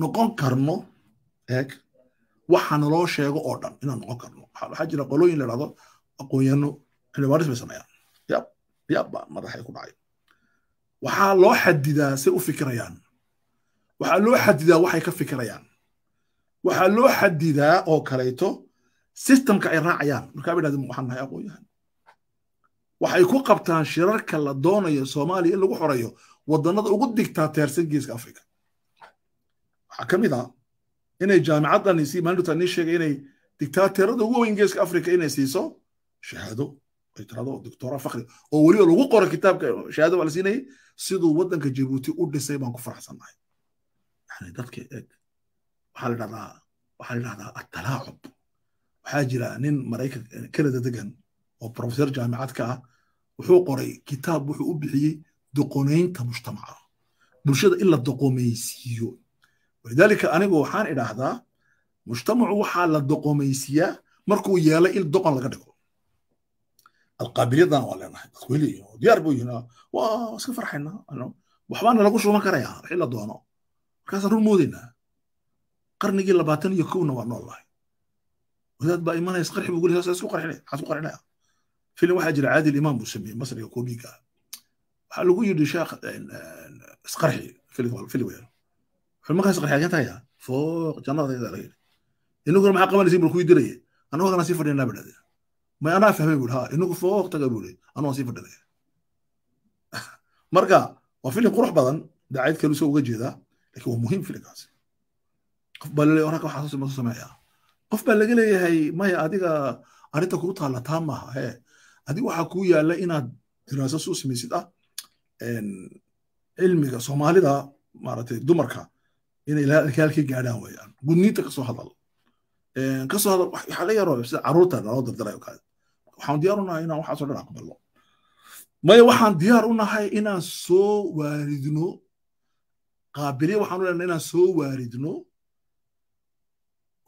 noqon karno eeg waxa naloo sheego oo dhan inaan noqon karno waxaa jira qolooyin la dhahdo aqoonyahano cilibaaris bay sameeyaan yaab yaab baa madaxay ku dhacay waxaa loo xadidaa say u fikirayaan waxaa loo xadidaa waxay ka fikirayaan waxaa loo xadidaa oo kaleeto sistamka ay raacayaan markaa bay dhahdeen waxaan nahay aqoonyahan waxay ku qabtaan shirarka la doonayo soomaaliya in lagu xoreeyo wadannada ugu digtaa teersan geeska afrika waxaa ka mid ah inay jaamicaddan isi maanta sheegay inay dictaterada ugu weyn geeska africa inay siiso shahaado ay tirado doctora fakri oo weliba lagu qoro kitaabka shahaado baa la siinayay siduu waddanka jabuuti u dhisay baan ku faraxsanahay yani dadka eeg eh, waxaa la dhahdaa waxaa la dhahdaa attalaacub waxaa jira nin maraykan eh, kanada degan oo professor jaamicad ka ah wuxuu qoray kitaab wuxuu u bixiyey doqonaynta mujtamaca bulshada in la doqomeysiiyo lidalika anigu waxaan idhaahdaa mujtamacu waxaa la doqomaysiyaa markuu yeelay il doqon laga dhigo alqaabiliyadan waa leenahay diyaar buu yihin iska farxaynaa waxbaana lagu shuban karayaa ah, wixii la doono markaasaan run moodaynaa qarnigii labaatan iyo kowna waa noolahay wadaad baa imanaysa qarxi buu gulisaa isku qarxinaya ah. filin waxaa jira caadil imaam buu sameeyey masriga koobiga waxaa lagu yidhi sheekh isqarxi fili weyaan ilmakaas qarxaad ka tahaya fooq jannadayda laga yiri inaguna maxaa qabanaysin bul kuy dilaya anagoo sii fadhinaa ba dhahday may anaa fahmay buli ha inagu fooq taga buli anagoo sii fadhinaya marka waa filim qurux badan daacad kalu soo uga jeedaa laakiin waa muhiim filimkaasi qof baa laleeya oranka waxaasusi masu sameeyaa qof baa laga leeyahay maya adiga arrinta kuu taalla taa maaha hee adiga waxaa kuu yaalla inaad diraaso suu samaysid ah cilmiga soomaalida maaragtay dumarka inay halkii gaadhaan weyaan gudniinta kasoo hadal kasoo hadal waxaa la yarooya sida carruurta naloo dardaray oo kale waxaan diyaar u nahay inaan waxaasoo dhan aqbalo maya waxaan diyaar u nahay inaan soo waaridno qaabiliya waxaan u leenahay inaan soo waaridno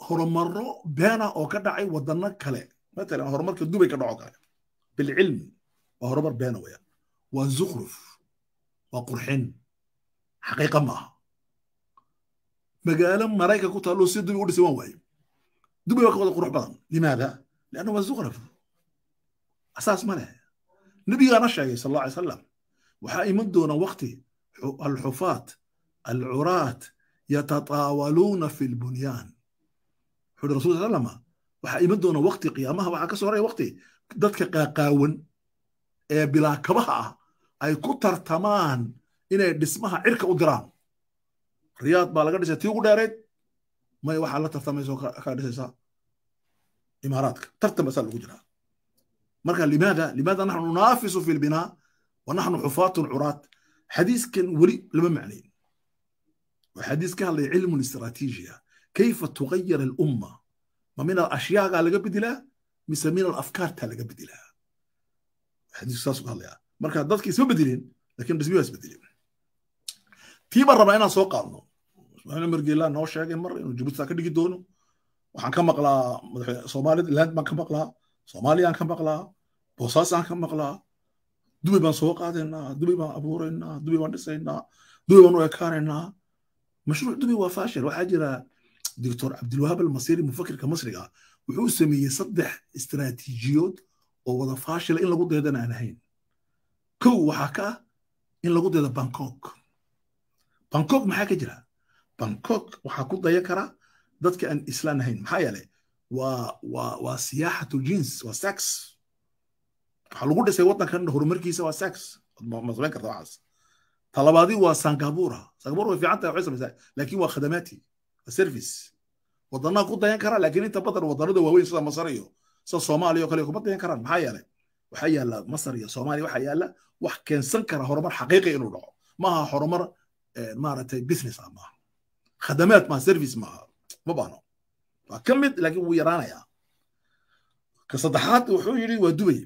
horumaro beena oo ka dhacay wadano kale matalan horumarka dubay ka dhaco kale bilcilmi waa horumar beena weyaan waa zukhruf waa qurxin xaqiiqa maaha magaalo maraykan ku taalo si dubi u dhisa waan waayo dubi waa kawada qurux badan limaada lianna waa zuqraf asaas ma leh nebigaana sheegay sal alla alay salam waxaa iman doona waqti alxufaat alcuraat yatataawaluuna fi lbunyaan wuxuu hi rasul sallam waxaa iman doona waqti qiyaamaha waxaa ka soo horaya waqti dadka qaaqaawan ee bilaa kabaha ah ay ku tartamaan inay dhismaha cirka u diraan رياض بالغدس تيو دارت ما يوحى الله ترتمي سو كادس سا اماراتك ترتمي سا لوجرا مركز لماذا لماذا نحن ننافس في البناء ونحن حفاة عراة حديث كان ولي لم معنين وحديث كان لعلم الاستراتيجية كيف تغير الأمة ما من الأشياء قال قبل مثل مسمين الأفكار تلقى بدلها حديث الساس قال يا مركز ضدك سو بدلين لكن بس بيوس بدلين تيبر ربعنا سوق قالنا mergela noo sheegay mar inuu jabuutistaa ka dhigi doono waxaan ka maqlaa somaliland baan ka maqlaa soomaaliyaan ka maqlaa boosaasaan ka maqlaa dubay baan soo qaadaynaa dubay baan abuuraynaa dubay baan dhisaynaa dubay baan u ekaanaynaa mashruuc dubay waa faashil waxaa jira doctor cabdilwahaab almasiri mufakirka masriga wuxuu sameeyey saddex istiraatiijiyood oo wada faashila in lagu deedana aan ahayn kow waxaa ka ah in lagu deeda bangkok bangkok maxaa ka jira bangkok waxaa ku dayan kara dadka aan islaan ahayn maxaa yeele waa siyaaxatu jins waa sex waxaa lagu dhisay waddankan horumarkiisa waa sex ma samayn karta waxaas talabaadii waa sangabura sangabura way fiican tahay waxay laakiin waa khadamaati waa service wadannaa ku dayan kara laakiin inta badan wadannada waaweyn sida masar iyo sida soomaaliya oo kale kuma dayan karaan maxaa yeelay waxaa yaalla masar iyo soomaaliya waxaa yaalla wax keensan kara horumar xaqiiqi inuu dhaco maaha horumar eh, maaragtay business ah khadamaad maa service maaha ma baano waa ka mid laakiin wuu yaraanayaa ka saddexaad wuxuu yidhi waa dubay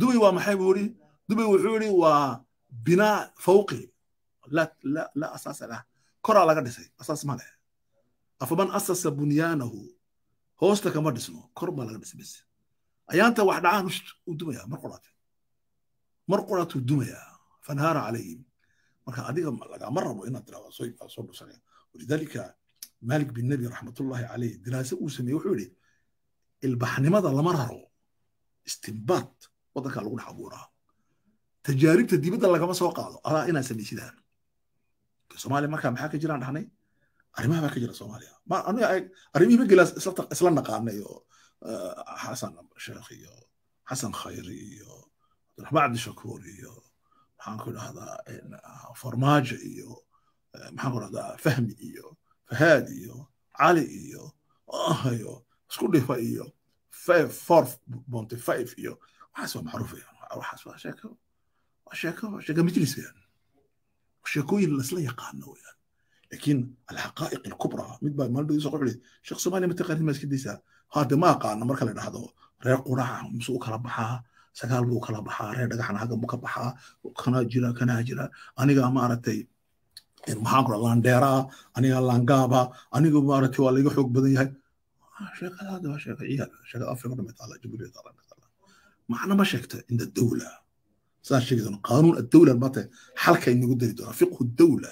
dubay waa maxay buu yidhi dubay wuxuu yidhi waa binaa fawqi la asaasa lah koraa laga dhisay asaas ma leh afaman asasa bunyaanahu hoosta kama dhisno kor baa laga dhisay bes ayaanta wax dhacaan u dumaya mar qoraate mar qoraatu dumayaa fanhaara calayhim marka adiga walidaalika malik bin nebi raxmatullahi caleyh diraase uu sameeye wuxuu yidhi ilbaxnimada lama raro istimbaad waddankaa lagu dhex abuuraa tajaaribta dibadda lagama soo qaado adaa inaa samaysidaan soomaaliya markaa maxaa ka jiraan dhahnay arrimaha baa ka jira soomaaliya arrimihii magela isla naqaanay xasan sheekh iyo xasan khayri iyo cabdiraxmaan cabdishakuur iyo maxaanku idhahdaa farmaajo iyo maxaan ku rahdaa fahmi iyo fahaad iyo cali iyo hayo isku dhifa iyo four bonty five iyo waxaas waa macruuf waxaas waa sheeko waa sheeko sheeka majlis weyaan sheekooyin laisla yaqaano weyaan laakiin alxaqaa'iq alkubra mid baa maalin soo qoxuli sheekh soomaaliya mataqaanid ma iska daysaa hadda ma aqaano marka la dhahdo reer quraca mise u kala baxaa sagaal buu kala baxaa reer dhagaxna hagan buu ka baxaa kanaa jira kanaa jira anigaa maaragtay maxaan kura laandheeraa aniga laangaaba aniga maaragtay waa laiga xoog badan yahay sheekadaada waa sheeka ciyaar sheekada afrika dhame taala jamhuuriyadda caalamka taala macna ma sheegta cinda dawla saan sheegi doona qaanuun addawla maanta xalkay nagu dari doonaa fiqhu dawla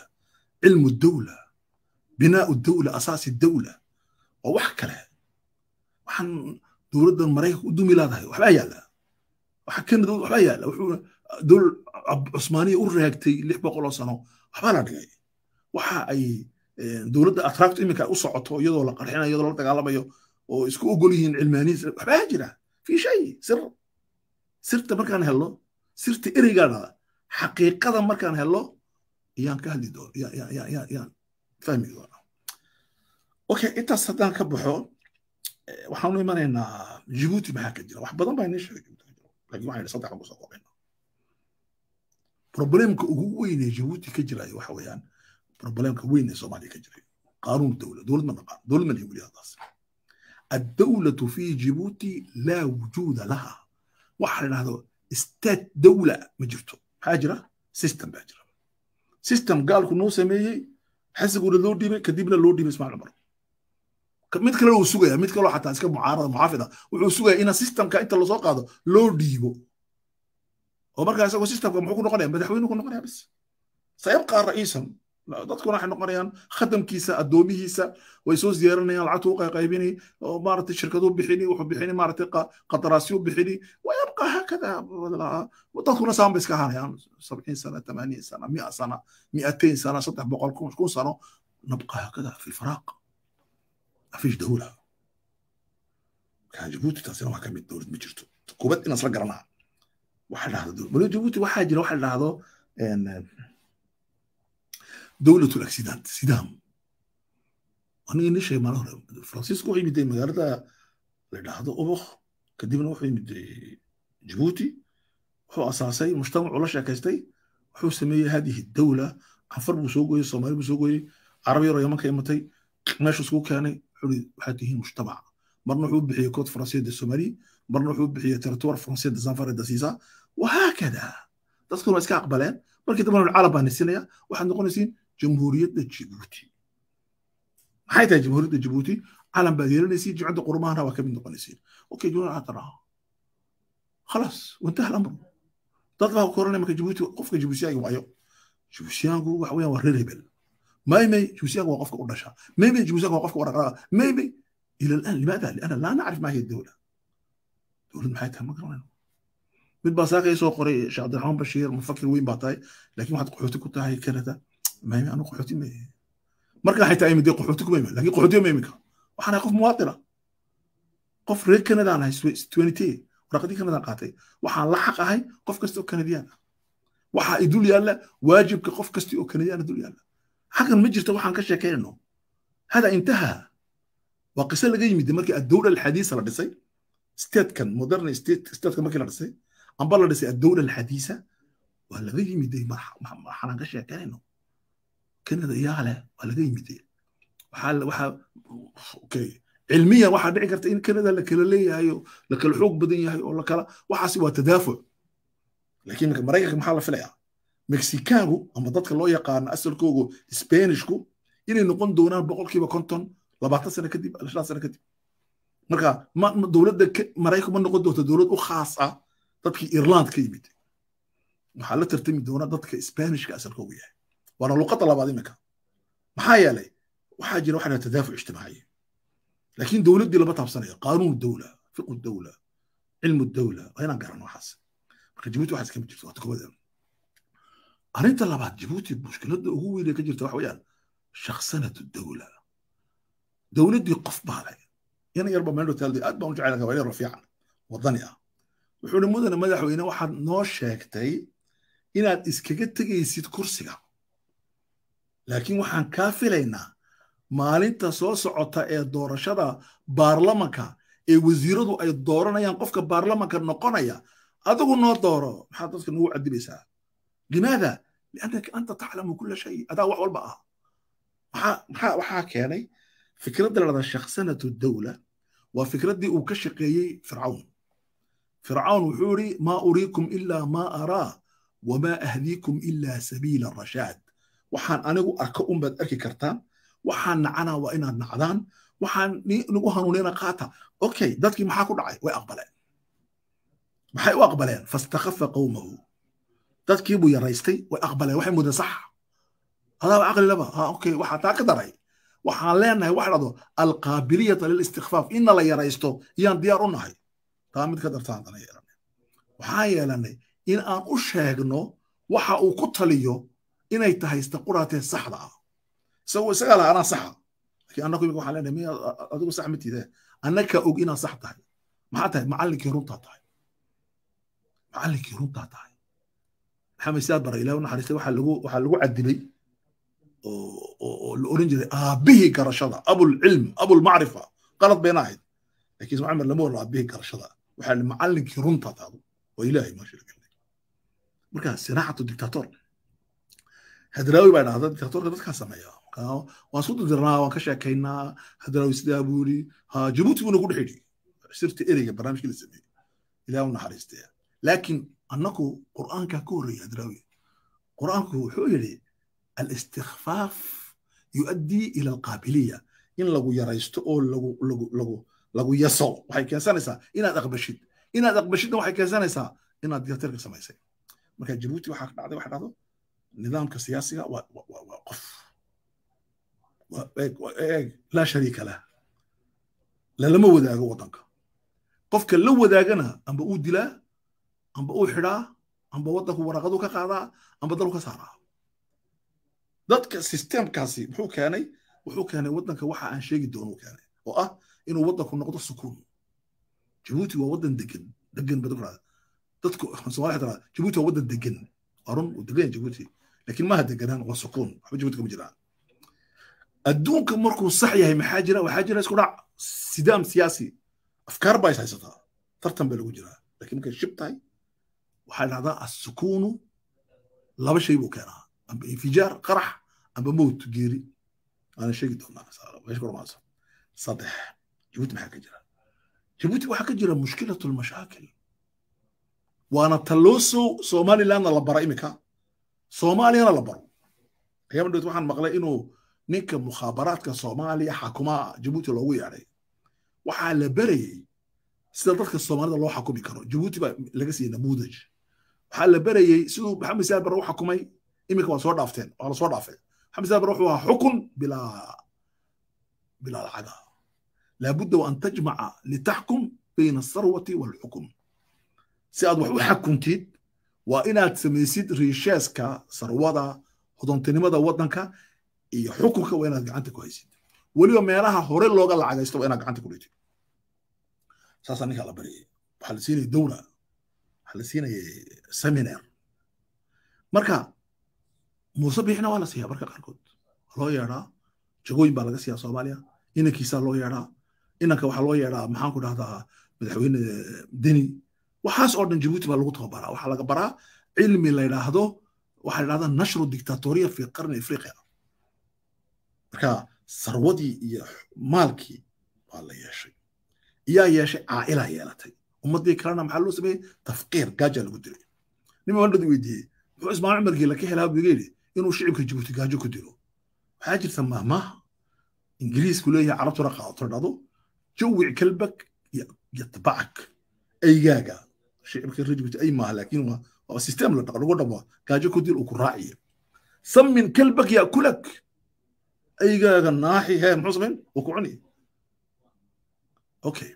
cilmu dawla binaau dawla asaasi dawla waa wax kale waxaan dowladdan maraykanka u dumi laadahay waxbaa yaala waxa kanada waxbaa yaala wuxuuna dowla cusmaaniya u reegtay lix boqol oo sano waxbaa la dhigay waxa ay eh, dowladda atract iminka u socoto iyadoo la qarxinayo iyadoo la dagaalamayo oo isku ogol yihiin cilmaaniyiin waxbaa jira fi shay sir sirta markaan helno sirta ereygaana xaqiiqada markaan helno iyaan ka hadli doon fahmi doona okay intaas haddaan ka baxo eh, waxaanu imanaynaa jibuuti maxaa ka jira wax badan baa inii sheegay laakiin waxaynu saddex lagu soo kobayna problemka ugu weyn ee jibuuti ka jiraayo waxa weeyaan robalemka weyn ee soomaliya ka jiray qaanuun dowla dowladna maqaan dowladna liweli haddaas addawlatu fi jibuuti laa wujuuda laha waxa la dhahdo state dowla ma jirto maxaa jira system baa jira system gaalku noo sameeyey xisiguuna loo dhibay kadibna loo dhibay ismaacil cumar mid kale uu sugaya mid kaloo xataa iska mucaarada muxaafid wuxuu sugaya ina systemka inta lasoo qaado loo dhiibo oo markaa isagoo systemka muxuu ku noqonaya madaxweynuhu ku noqonaya bis sayabqaa ra'iisan dadkuna waxay noqonayaan khatamkiisa addoomihiisa way soo ziyaaranayaan lacagtu u qayqaybini oo bixini wuxuu bixini maaragtay qadaraasyuu bixini wayabqa hakada dadkuna saan iska ahaanayaan sabciin sana tamaaniin sana mia sana miatain sana saddex boqol kun sano nabqa hakada fi lfaraaq afish dawla jabuuti taasina wax ka dowlad ma jirto kubad inaan isla garanaha waxaa dhahdo dowlad jabuuti waxaa jira waxa dhahdo dowlatulaksidaad sidaam aniga ina sheeg maala hore francisco wuxuu yimid magaalada la dhahdo ubok kadibna wuxuu yimid jabuuti wuxuu asaasay mujtamac ula sheekaystay wuxuu sameeyey hadihi dawla anfar buu soo gooyey soomaali buu soo gooyey carab yaroo yamanka imatay meeshu isku keenay wuxuu waxaad tihiin mujtamac marna wuxuu bixiyey kood faransiya de soomaali marna wuxuu bixiyey territoire faransiya de zanfar de siisa wahaakada dadkuna iska aqbaleen markii dambana caalam baa nisinaya waxaad noqonaysiin جمهورية جيبوتي هاي تا جمهورية جيبوتي على بديل نسيت جمع عنده قرمان هوا كم أوكي جون عطرها خلاص وانتهى الأمر تطلع كورونا ما جيبوتي وقف جيبوتي أي وعيو جيبوتي أنجو وحوي وريبل ما يمي جيبوتي وقف كورنا شا ما يمي جيبوتي وقف كورنا ما يمي إلى الآن لماذا لأن لا نعرف ما هي الدولة دولة محيطها مقرونة متباساقي سوق قري شعبد الرحمن بشير مفكر وين باتاي لكن واحد حد قوته كنت هاي كرته maimi anu qaxooti ma ma iminka waxaan ahay qof muwaadina qof reer canadaan ahay la xaq ahay qof kasta oo canadiyaan waxaa idul yaalla waajibka qof kasti oo canadiyaan dul yaalla xaqan ma jirto waxaan ka sheekaynayno hada intaha waa qiso laga yimid markii addowla alxadiisa la dhisay statekan modern statekan markii la dhisay amba la dhisay addowla alxadiisa waa laga yimid marxalaan ka sheekaynayno canada yaale waa laga yimid cilmiyan waxaa dhici karta in canada lakala leeyahay oo lakala xoog badan yahay oo lakala waxaasi waa tadaafuc laakiin minka maraykanka maxaa la filayaa mexikaangu ama dadka loo yaqaano asalkoogu spanishku inay noqon doonaan boqolkiiba konton labaatan sano kadib shan sano kadib marka dowladda maraykan ma noqon doonta dowlad u khaas ah dadkii irland ka yimid waxaa la tartami doona dadka spanishka asalkoogu yahay waana luqadda labaad iminka maxaa yeelay waxaa jira waxa tadaafuc ijtimaaciya laakiin dowladdii lama taabsanayo qaanuun dawla fiqu dawla cilmu dawla waa inaan garan waxaas marka jibuuti waxaas kama jirto waata koobada arrinta labaad jibuuti mushkiladda ugu weyn ee ka jirta waxa weeyaan shaksanatu dawla dowladdii qof baa leh ina yarba meel hoteelde aad baan u jecel waa yaro fiican wadani ah wuxuu hi mudane madaxweyne waxaad noo sheegtay inaad iskaga tegaysid kursiga لكن وحان كافلينا مالين تسو سعطة اي دورشادة بارلمكا اي وزيردو اي دورنا ينقفك بارلمكا نقونايا أدوغو نو دورو حاطسك نو عدي بيسا لماذا؟ لأنك أنت تعلم كل شيء هذا هو البقاء وحا وحا كاني فكرة لدى شخصنة الدولة وفكرة دي أوكشقي فرعون فرعون حوري ما أريكم إلا ما أرى وما أهديكم إلا سبيل الرشاد waxaan anigu arko ah unbaad arki kartaan waxaan nacana waa inaad nacdaan waxaan nagu hanuunina qaata okay dadkii maxaa ku dhacay way aqbaleen maxay u aqbaleen fastakafa qawmahu dadkii buu yaraystay way aqbaleen waxay mudeen saxa adaaba caqli okay waxaa taa ka daray waxaan leenahay waxa dhado alqaabiliyata lilistikfaaf inna la yaraysto yaan diyaar u nahay taa mid ka dartaan waxaan yeelanay in aan u sheegno waxa uu ku taliyo inay tahay istaquraatee saxda ah isagoo isagaa laha anaa saxa laakiin annagu imika waxaan leenahay miya adigu sax matiidee annagaa og inaad sax tahay maxaa tahay macallinkii runtaa tahay macallinkii runtaa tahay maxamed siyaad bara ilaah u waxaa lagu waxaa lagu cadilay oo la oran jiray aabbihii garashada abulcilm abulmacrifa qalad bayna ahayd laakiin sumcamar lama oran aabbihii garashada waxaa macallinkii runtaa taado waa ilaahay maa marka sinaacatu dictator hadrawi baa dhahda dictatorka dadkaa sameeya waan isku dirdirnaa waan ka sheekaynaa hadraawi sidaa buu yiri jabuuti buuna ku dhexidhi sirta ereyga barnaamijkii la sameeyey ilaah u naxariistee laakiin annagu qur'aankaa ka horreeya hadraawi qur'aanku wuxuu yidhi alistikfaaf yu'addii ila alqaabiliya in lagu yaraysto oo lagu lagu lagu lagu yaso waxay keensanaysaa inaad aqbashid inaad aqbashidna waxay keensanaysaa inaad dictatorka samaysay marka jabuuti waxaa dhacday waxa dhacdo nidaamka siyaasiga waa qof laa shariika lah lalama wadaago wadanka qofka la wadaagana amba uu dilaa amba uu xidhaa amba wadanku waraqadu ka qaadaa amba dalu ka saaraa dadka sistemkaasi muxuu keenay wuxuu keenay wadanka waxa aan sheegi doonuu keenay oo ah inuu wadanku noqdo sukuun jabuuti waa wadan degan degan badad dadku soomaaliya jibuuti waa wadan degan waa run degan jabuuti lakin maaha deganaan waa sukuun waxba jibuuti kama jiraan adduunka markuu sax yahay maxaa jira waxaa jira isku dhac sidaam siyaasi afkaar baa is haysataa tartan baa lagu jiraa lakin markay shib tahay waxaa dhahdaa assukuunu laba shay buu keenaa amba infijaar qarax amba mowt geeri waana sheegi doonaa saddex maxaa ka jira jibuuti waxaa ka jira mushkilatu lmashaakil waana ta loo soo somalilandna la bara imika soomaaliyana la baro ayaabadhowt waxaan maqlay inuu ninka mukhaabaraadka soomaaliya xakumaa jabuuti loogu yeeday waxaa la berayey sida dadka soomaalida loo xakumi karo jabuuti baa laga siiyey namuudaj waxaa la berayey siduu maxamed islaan barre u xakumay iminka waa soo dhaafteen waa la dhaafay maxamed islaan barre wuxuu ahaa xukun bilaa bilaa lacada laabudda an tajmaca litaxkum bayna asarwati waalxukm si aad wax u xakuntid waa inaad samaysid riisheeska sarwada hodontinimada wadanka iyo xukunka waa inaad gacanta ku haysid weliba meelaha hore looga lacagaysto waa inaad gacanta ku dhigtid saasaa ninkaa la baryay waxaa la siinaya dowla waxaa la siinaya seminar marka muuse biixna waa la siiyaa marka qaarkood loo yeedhaa jagooyin baa laga siiyaa soomaaliya inankiisaa loo yeedhaa inanka waxaa loo yeedhaa maxaan dhahdaa madaxweyne eh, deni waxaas oo dhan jabuuti baa lagu tababaraa waxaa laga baraa cilmi la yidhaahdo waxaa la yidhahdaa nashru fi qarni afriqiya marka sarwadii iyo maalkii waa la yeeshay iyaa yeeshay caa'ilaa yeelatay ummaddii kalena maxaa loo sameeyey tafqiir gaaja lagu dilay nin madhad weydiiyey muxuu ismaal cumar geela helaa buu yidhi inuu shicibka jabuuti gaajo ku dilo waxaa jirta mahmaaha ingiriisku leeyahay carabtuna qaadato dhado jawic kalbak iyo tabacak aygaaga shicibka reer jibuuti ay maaha laakiin waa samin kalbak yaa kulak aygaaga naaxi hee muxuu samayn uu ku cuni okay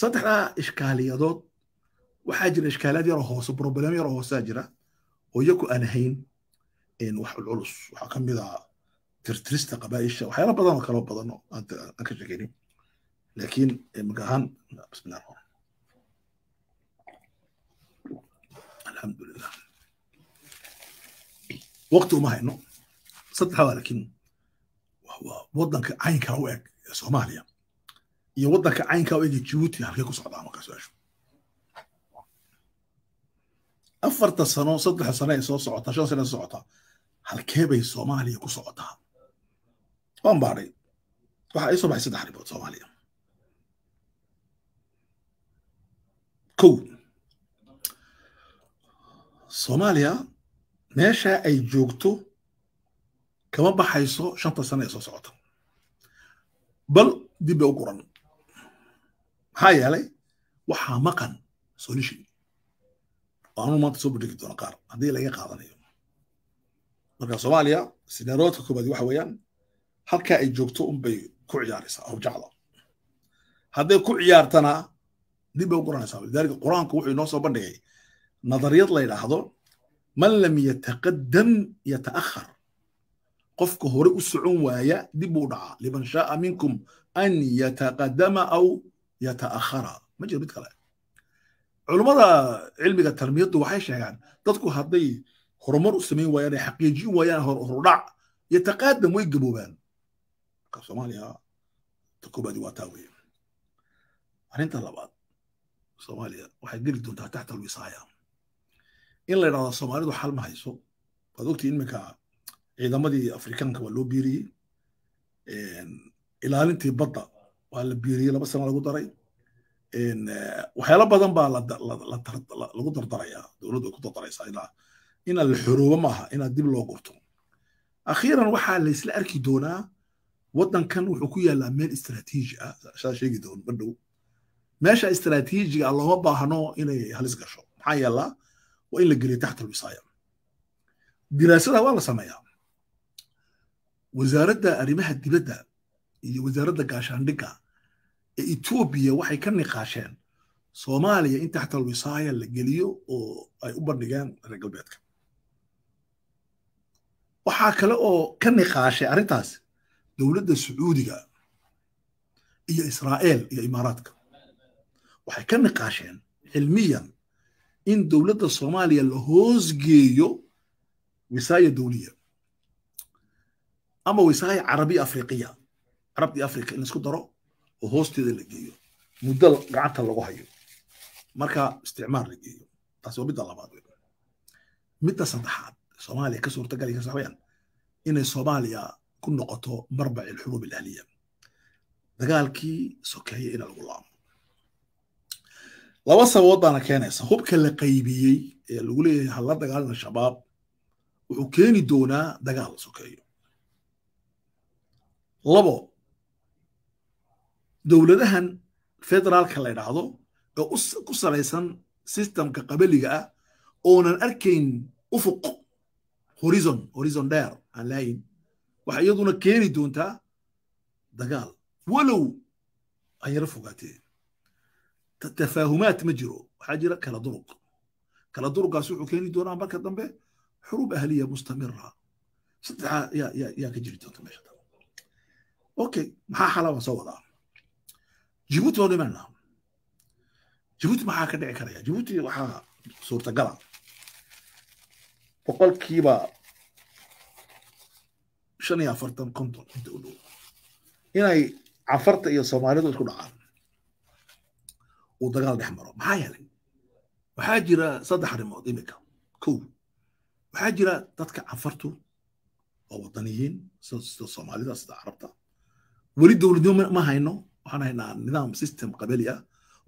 saddexdaa ishkaaliyadood waxaa jira ishkaalaad yaroo hoose problem yaroo hoosaa jira oo iyaku aan ahayn wax culculus waxaa ka mid ah tirtirista qabaaisha waxyaala badan oo kalo badan oo aan ka sheekaynin laakiin maka ahaan alxamdulilah waqti uma hayno saddex waa lakiin wadanka caynka u eg ee soomaaliya iyo wadanka caynka u eg ee jibuuti halkay ku socdaa markaa su-aashu afarta sano saddex sano ee soo socotaa shan sano ee soo socotaa halkee bay soomaaliya ku socotaa waan baadhay waxaa ii soo baxay saddex arrimood soomaaliya soomaaliya meeshaa ay joogto kama baxayso shanta sana ee soo socota bal dib bay u guran maxaa yeelay waxaa maqan solution oo anu maanta soo bandhigi doona qaar haddii laga qaadanayo marka soomaaliya sinaarooodka koobaadi waxa weeyaan halkaa ay joogto unbay ku ciyaaraysaa awjacda hadday ku ciyaartana dib bay u guranaysaa lidaalika qur-aanku wuxuu inoo soo bandhigay nadariyaed la yidhaahdo man lam yataqaddam yata'akhar qofka hore u socon waaya dib uu dhaca liman shaaa minkum an yataqadama aw yata'akhara ma jiro mid kale culummada cilmiga tarmiyaddu waxay sheegaan dadku hadday horumar u samayn waayaan ay xaqiijin waayaan horudhac yataqaadam way gaboobaan marka soomaaliya ta koobaadi waa in la yidhahdo soomaalidu xal ma hayso waad ogtii iminka ciidamadii afrikaanka waa loo biiriyey ilaalintii badda waa la biiriyey laba sano lagu daray waxyaalo badan baa lagu dardarayaa dowladdu ay ku dardaraysaa ilaa inaad la xoroobo maaha inaad dib loo gurto akhiiran waxaa la arki doonaa waddankan wuxuu ku yaallaa meel istiraatiiji ah saa sheegi doono badhow meesha istiraatiijiga looma baahno inay halis gasho maxaa yeelaa waa in la geliya taxta alwisaaya diraasada waa la sameeyaa wasaaradda arrimaha dibadda iyo wasaaradda gaashaandhigga ee etoobiya waxay ka niqaasheen soomaaliya in taxta alwisaaya la geliyo oo ay u bandhigeen reer galbeedka waxaa kale oo ka niqaashay arrintaas dowladda sacuudiga iyo israa'eil iyo imaaraadka waxay ka niqaasheen cilmiyan in dowladda soomaaliya la hoos geeyo wisaaya dowliya ama wisaaya carabiya afriqiya carabti afrika in laisku daro oo hoosteeda la geeyo muddo gacanta lagu hayo marka isticmaar la geeyo taasi waa midda labaad midda saddexaad soomaaliya ka suurtagalay ka sameeyaan inay soomaaliya ku noqoto marbaci alxuruub ilahliya dagaalkii sokeeye ina lagu laamo laba sababood baana keenaysa hubka la qaybiyey ee lagu leeyahay hala dagaalin al-shabaab wuxuu keeni doonaa dagaal la sokeeyo labo dowladahan federaalka la idhaahdo ee ku salaysan sistamka qabaliga ah oonan arkayn ufuq horizon horizon dheer aan laayin waxay iyaduna keeni doontaa dagaal walow an fogaateen tafaahumaad ma jiro waxaa jira kala duruq kala duruqaas wuxuu keeni doonaa marka dambe xurub ahliya mustamira saddexaa yaa ka jiri doonta meesha dambe okay maxaa xalaa soo wadaa jibuuti baan imaanaa jibuuti maxaa ka dhici karaya jibuuti waxaa suurtagala boqolkiiba shan iyo afartan konton inta u dhow inay cafarta iyo soomaalidu isku dhacaan uu dagaal dhex maro maxaa yeelay waxaa jira saddex arrimood iminka kow waxaa jira dadka cafartu oo wadaniyiin sida soomaalida sida carabta weli dowladnimo ma hayno waxaan haynaa nidaam system qabali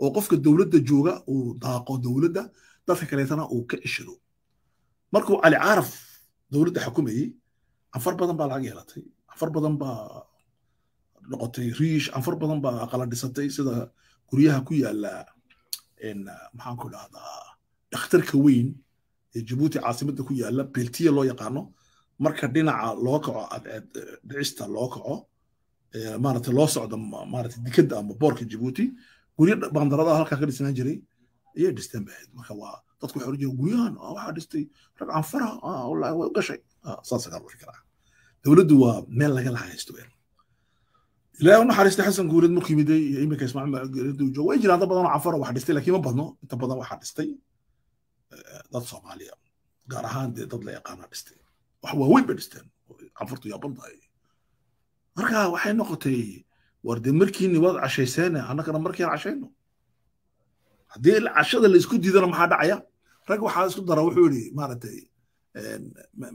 oo qofka dowladda jooga uu daaqo dowladda dadka kaleetana uu ka ishado markuu cali caraf dowladda xukumayey canfar badan baa lacag yeelatay canfar badan baa noqotay riish canfar badan baa aqala sida guryaha ku yaala maxaanku dhahdaa dhakhtarka weyn ee jabuuti caasimada ku yaala beltiya loo yaqaano marka dhinaca loo kaco dhicista loo kaco maarata loo socda maarata dikadda ama boorka jabuuti guryo baandaradaha halkaa ka dhisnaan jiray ayay dhisteen ba marka waa dadku waxay oran guryahan ah, waxaa dhistay rag canfara ah, ah, gashay saasa kaa oran dowladdu waa meel lagala haysto ilaahay u naxariistay xasan guureed markuu yimiday iminka ismaaciil joogo way jiraan dad badan oo cafara wax dhistay laakiin ma badno inta badan waxaa dhistay eh, dad soomaaliya gaar ahaan dee dad la yaqaana dhistay wax waaweyn bay dhisteen cafartu yaabantahay marka waxay noqotay war dee markiini waad cashayseene annagana markian cashayno haddii cashada la diidana maxaa dhacaya rag waxaa isku dara wuxuu yidhi maaragtay eh,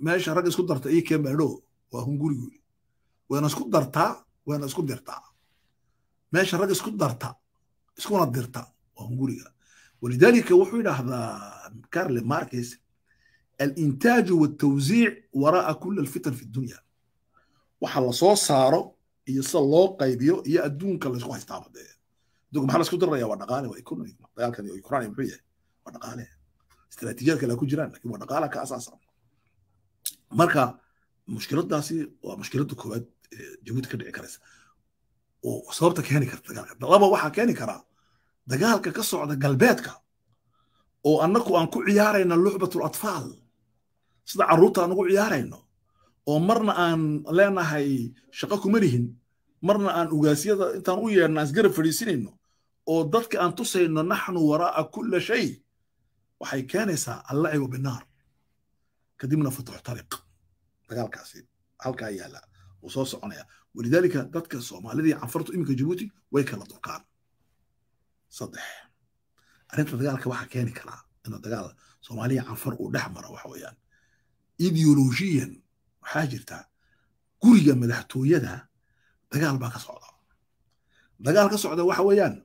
meesha rag isku darta ii kee meedho waa hunguriguu wayna isku dartaa wayna isku dirtaa meesha rag isku darta iskuna dirta waa hunguriga walidalika wuxuu yidhaahdaa carle marques alintaaju waltawsiic wara'a kula alfitan fi dunya waxa lasoo saaro iyo sida loo qaybiyo iyo adduunka laysku haystaaba dee adduunka maxaa laisku diraya waa dhaqaale waa economy dagaalkan ukraine muxuu yahay waa dhaqaale istiraatiijiyad kale ku jiraan lakin waa dhaqaala ka asaasa marka mushkiladaasi waa mushkilada koowaad jabuuti ka dhici karaysa oo sababta keeni karta dagaalka laba waxaa keeni karaa dagaalka ka socda galbeedka oo annaku aan ku ciyaarayna lucbatul atfaal sida caruurta aan ugu ciyaarayno oo marna aan leenahay shaqo kuma lihin marna aan ugaasyada intaan u yeerno aan isgarab fadhiisinayno oo dadka aan tusayno naxnu waraa'a kulla shay waxay keenaysaa allacibu binaar kadibna futuux tariq dagaalkaasi halkaa yaallaa wuu soo soconaya walidaalika dadka soomaalida iyo canfartu iminka jabuuti way kala durkaan saddex arrinta dagaalka waxaa keeni karaa inuu dagaal soomaaliya canfar uu dhex maro waxa weeyaan ideologiyan waxaa jirta guriga madaxtooyada dagaal baa ka socda dagaal ka socda waxa weeyaan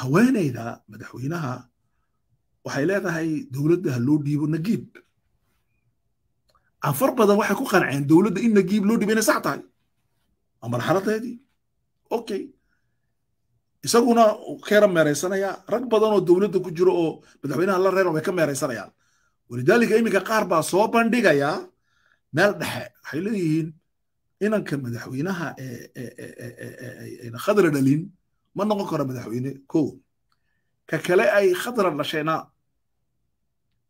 haweeneyda madaxweynaha waxay leedahay dowladda ha loo dhiibo nagiib afar badan waxay ku qanceen dowladda in la loo dhibayna sax tahay waa marxaladeedii okay isaguna keera meeraysanaya rag badan oo dowladda ku jiro oo madaxweynaha la reer way ka meeraysanayaan walidaalika iminka qaar baa soo bandhigaya meel dhexe waxay leeyihiin inanka madaxweynaha ee khadra dhalin ma noqon karo madaxweyne ko ka kale ay khadra dhashayna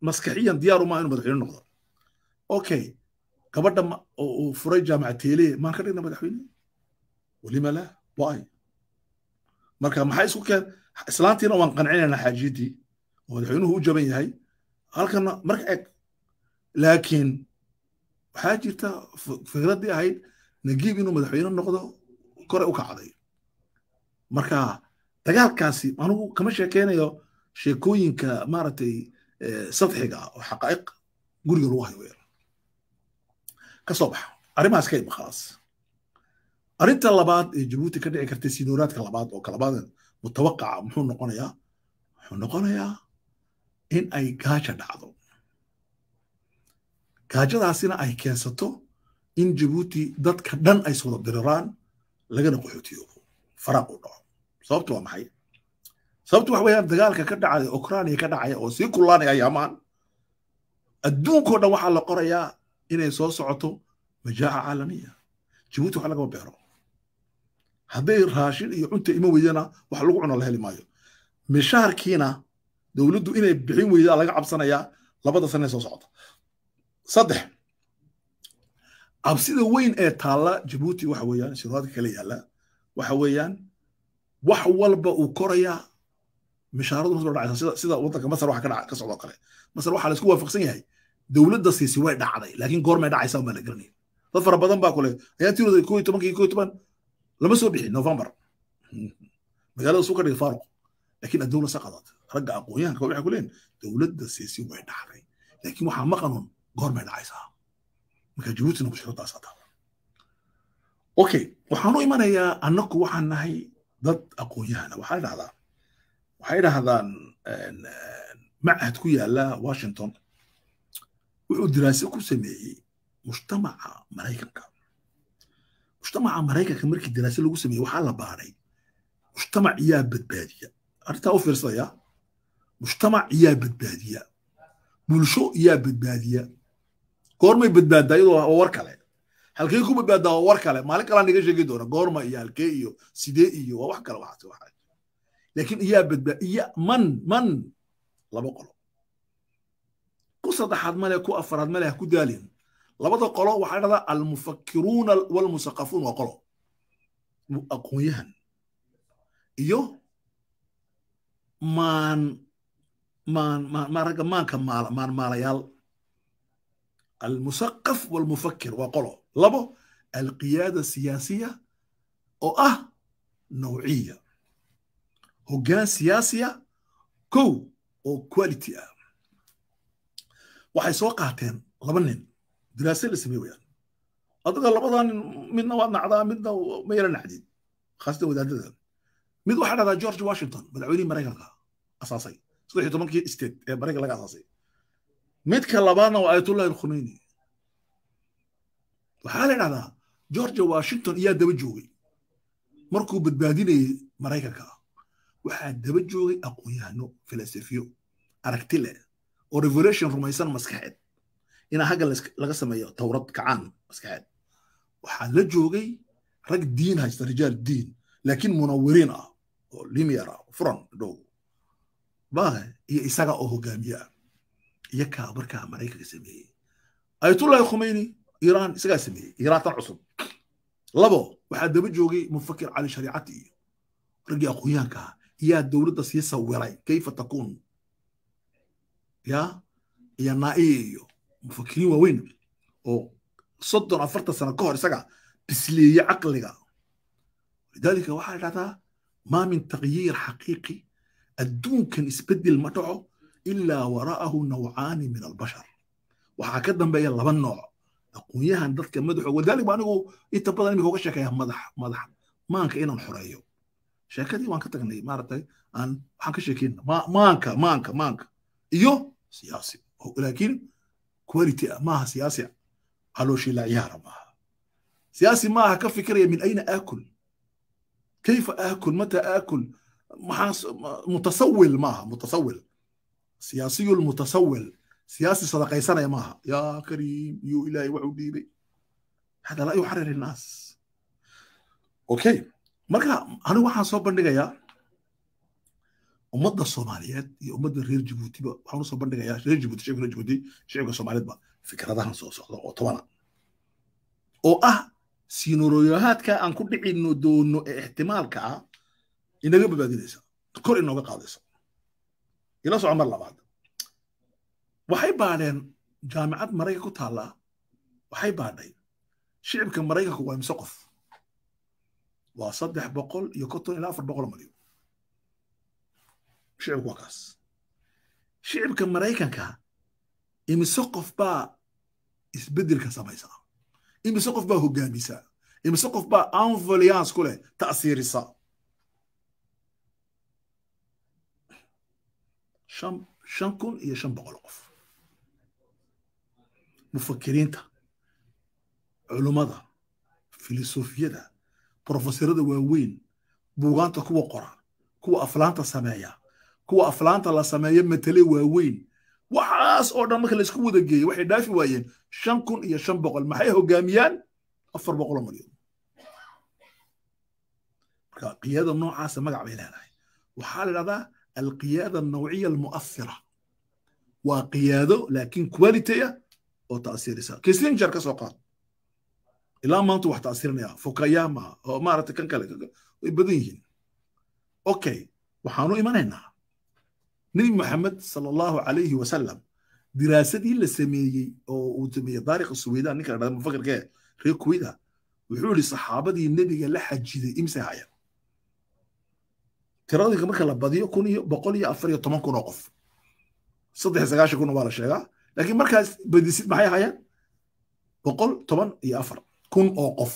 maskaxiyan diyaaru maa inuu madaxweyne noqdo okay gabadha uu furay jaamaca teeleye maan ka dhigna madaxweyne walima la why marka maxay isku keen islaantiina waan qancinaynaa xaajiyaddii oo madaxweynuhu u jaban yahay halkana marka eg laakiin waxaa jirta fikraddii ahayd nagiib inuu madaxweyne noqdo kore u kacday marka dagaalkaasi anugu kama sheekeynayo sheekooyinka maaragtay sadxiga oo xaqaa'iq guriga lagu hayo ka soo baxo arrimahaas ka ima arrinta labaad ee jabuuti ka dhici karta sidooraadka labaad oo kalabaadan mutawaqaca muxuu noqonayaa wuxuu noqonayaa in ay gaaja dhacdo gaajadaasina ay keensato in jabuuti dadka dhan ay soo diriraan lagana qaxootiyoobo faraaq u dhaco sababtu waa maxay sababtu wax weeyaan dagaalka ka dhacaya ukrainiya ka dhacaya oo sii kullanaya yamaan adduunkoo dhan waxaa la qorayaa inay soo socoto majaaca caalamiya jibuuti wax lagama beero hadday raashin iyo cunta iman weydana wax lagu cuno la heli maayo mishaarkiina dowladdu inay bixin weydaa laga cabsanayaa labada sanee soo socota saddex cabsida weyn ee taalla jabuuti waxa weeyaan shirwaadka kale yaalla waxa weeyaan wax walba uu korayaa mishaaradu masoo dhacaysa sida sida waddanka masar waxa ka socdoo kale masar waxaa la isku waafaqsan yahay dowladda siisi way dhacday laakiin goormay dhacaysa umaa la garanaya dad fara badan baa kule ayaan tirooda koo iyo tobankii koo iyo toban lama soo bixin november magaalada suu ka dhigay faaruq laakiin adduun lasa qadat ragga aqoonyahanka waxay ku dowladda siisi way dhacday laakiin waxaa ma qanuun goormay dhacaysaa marka jabuutina mushkiladaasaa taaban okay waxaan u imanayaa annaku waxaan nahay dad aqoonyahana waxaa dhahdaa waxay dhahdaan eh, eh, machad ku yaala washington wuxuu daraase ku sameeyey mujtamaca maraykanka mujtamaca maraykanka markii daraase lagu sameeyey waxaa la baaray mujtamac yaa badbaadiya arrintaa u fiirsadaya mujtamac yaa badbaadiya bulsho yaa badbaadiya goormay badbaaddaa iyadoo waa war kale halkee ku badbaaddaa waa war kale maalin kalaa naga sheegi doona goorma iyo halkee iyo sidee iyo waa wax kale waxaas waxaa laakiin iyaa badbaa iya man man laba qolo ku saddexaad maleh ku afaraad male ha ku daalin labada qolo waxaa dhahdaa almufakiruuna walmusaqafuun waa qolo aqoonyahan iyo maan maan maanka maala maan maalayaal almusaqaf walmufakir waa qolo labo alqiyaada siyaasiya oo ah nawciya hoggaan siyaasiya kow oo quality ah waxay soo qaateen laba nin diraase la samey wayaan adiga labadaa nin midna waa nacdaa midna ma yara nacdin khaasatan wadaadadan mid waxaa dhahdaa george washington madaxweynihii maraykanka asaasay saddex iyo tobankii state ee maraykan laga asaasay midka labaadna waa ayatullahi khumeyni waxaa la dhahdaa george washington iyaa daba joogay markuu badbaadinayay maraykanka waxaa daba joogay aqoon-yahano filosofiyo aragti leh oo revolution rumaysan maskaxeed inaa hagga laga sameeyo towrad kacaan maskaxeed waxaa la joogay rag diin haysta rijaal diin laakiin munawiriin ah oo limier ah furan dhow maaha iyo isaga oo hogaamiye ah iyo kaa markaa maraykanka sameeyey ayatullahi khumeyni iran isagaa sameeyey iiraantan cusub labo waxaa daba joogay mufakir cali shariicati iyo raggii aqoonyaanka ah yaa dowladda sii sawiray kayfa takuun ya iyo naaiye iyo mufakiriin waaweyn oo soddon afartan sano ka hor isaga bisleeye caqliga lidaalika waxaa idhahdaa maa min takyiir xaqiiqi adduunkan isbedel ma dhaco ilaa wara'ahu nawcaani min albashar waxaa ka dambeeya laba nooc aqoonyahan dadka madaxo wadaalik ba anigu inta badan imika uga sheekaya madax madax maanka inaan xoreeyo sheekadii waan ka tagnay maaragtay aan waxaan ka sheekeyna maanka maanka maanka iyo siyaasi laakiin quality maaha siyaasi calooshi la ciyaara maaha siyaasi maaha ka fikiraya min ayna aakul kayfa aakul mata aakul maxaas mutasawil maaha mutasawil siyaasiyu lmutasawil siyaasi sadaqaysanaya maaha yaa kariim yuu ilaahay waxuu dhiibay hada laa yuxarir innaas okay marka anigu waxaan soo bandhigayaa ummadda soomaaliyeed iyo ummadda reer jibuutiba waxaan usoo bandhigayaa reer jibuuti shicibka reer jibuuti shicibka soomaaliyeedba fikradahan soo socda oo tobana oo ah sinoroyahaadka aan ku dhicino doono ee ixtimaalka ah inaga babaadinaysa kor inooga qaadaysa ila soco mar labaad waxay baadheen jaamicad maraykanka ku taalla waxay baadhay shicibka maraykanka waa imse qof waa saddex boqol iyo konton ilaa afar boqol malyo shicibku waa kaas shicibka maraykanka imise qof baa isbedelka samaysa imise qof baa hogaamisa imise qof baa anvoliance ku leh ta'siirisa shan kun iyo shan boqol qof mufakiriinta culummada filosofiyada profesorada waaweyn buugaanta kuwa qora kuwa aflaanta sameeya kuwa aflaanta la sameeyo matele waaweyn waxaas oo dhan marka laisku wada geeyey waxay dhaafi waayeen shan kun iyo shan boqol maxay hogaamiyaan afar boqoloo milyan marka qiyaada noocaasa magac bay leedahay waxaa la idhahdaa alqiyaada anawciya almuasira waa qiyaado laakiin quality ah oo ta'siirisa kislinger ka soo qaad ilaa maanta wax ta'siirinaya fukayama oo maaragtay kan kale badan yihiin okay waxaanu imanaynaa nebi maxamed sal allahu alayhi wasalam diraasadii la sameeyey oo uu sameeyey daariqa suweydan ninka dhada mufakarkee reer kuweyda wuxuu yidhi saxaabadii nebiga la xajiday imse hayan tiradinka marka la badiyo kun iyo boqol iyo afar iyo toban kun oo qof saddex sagaashan kun waa la sheegaa laakiin markaas badisid maxay hayaan boqol toban iyo afar kun oo qof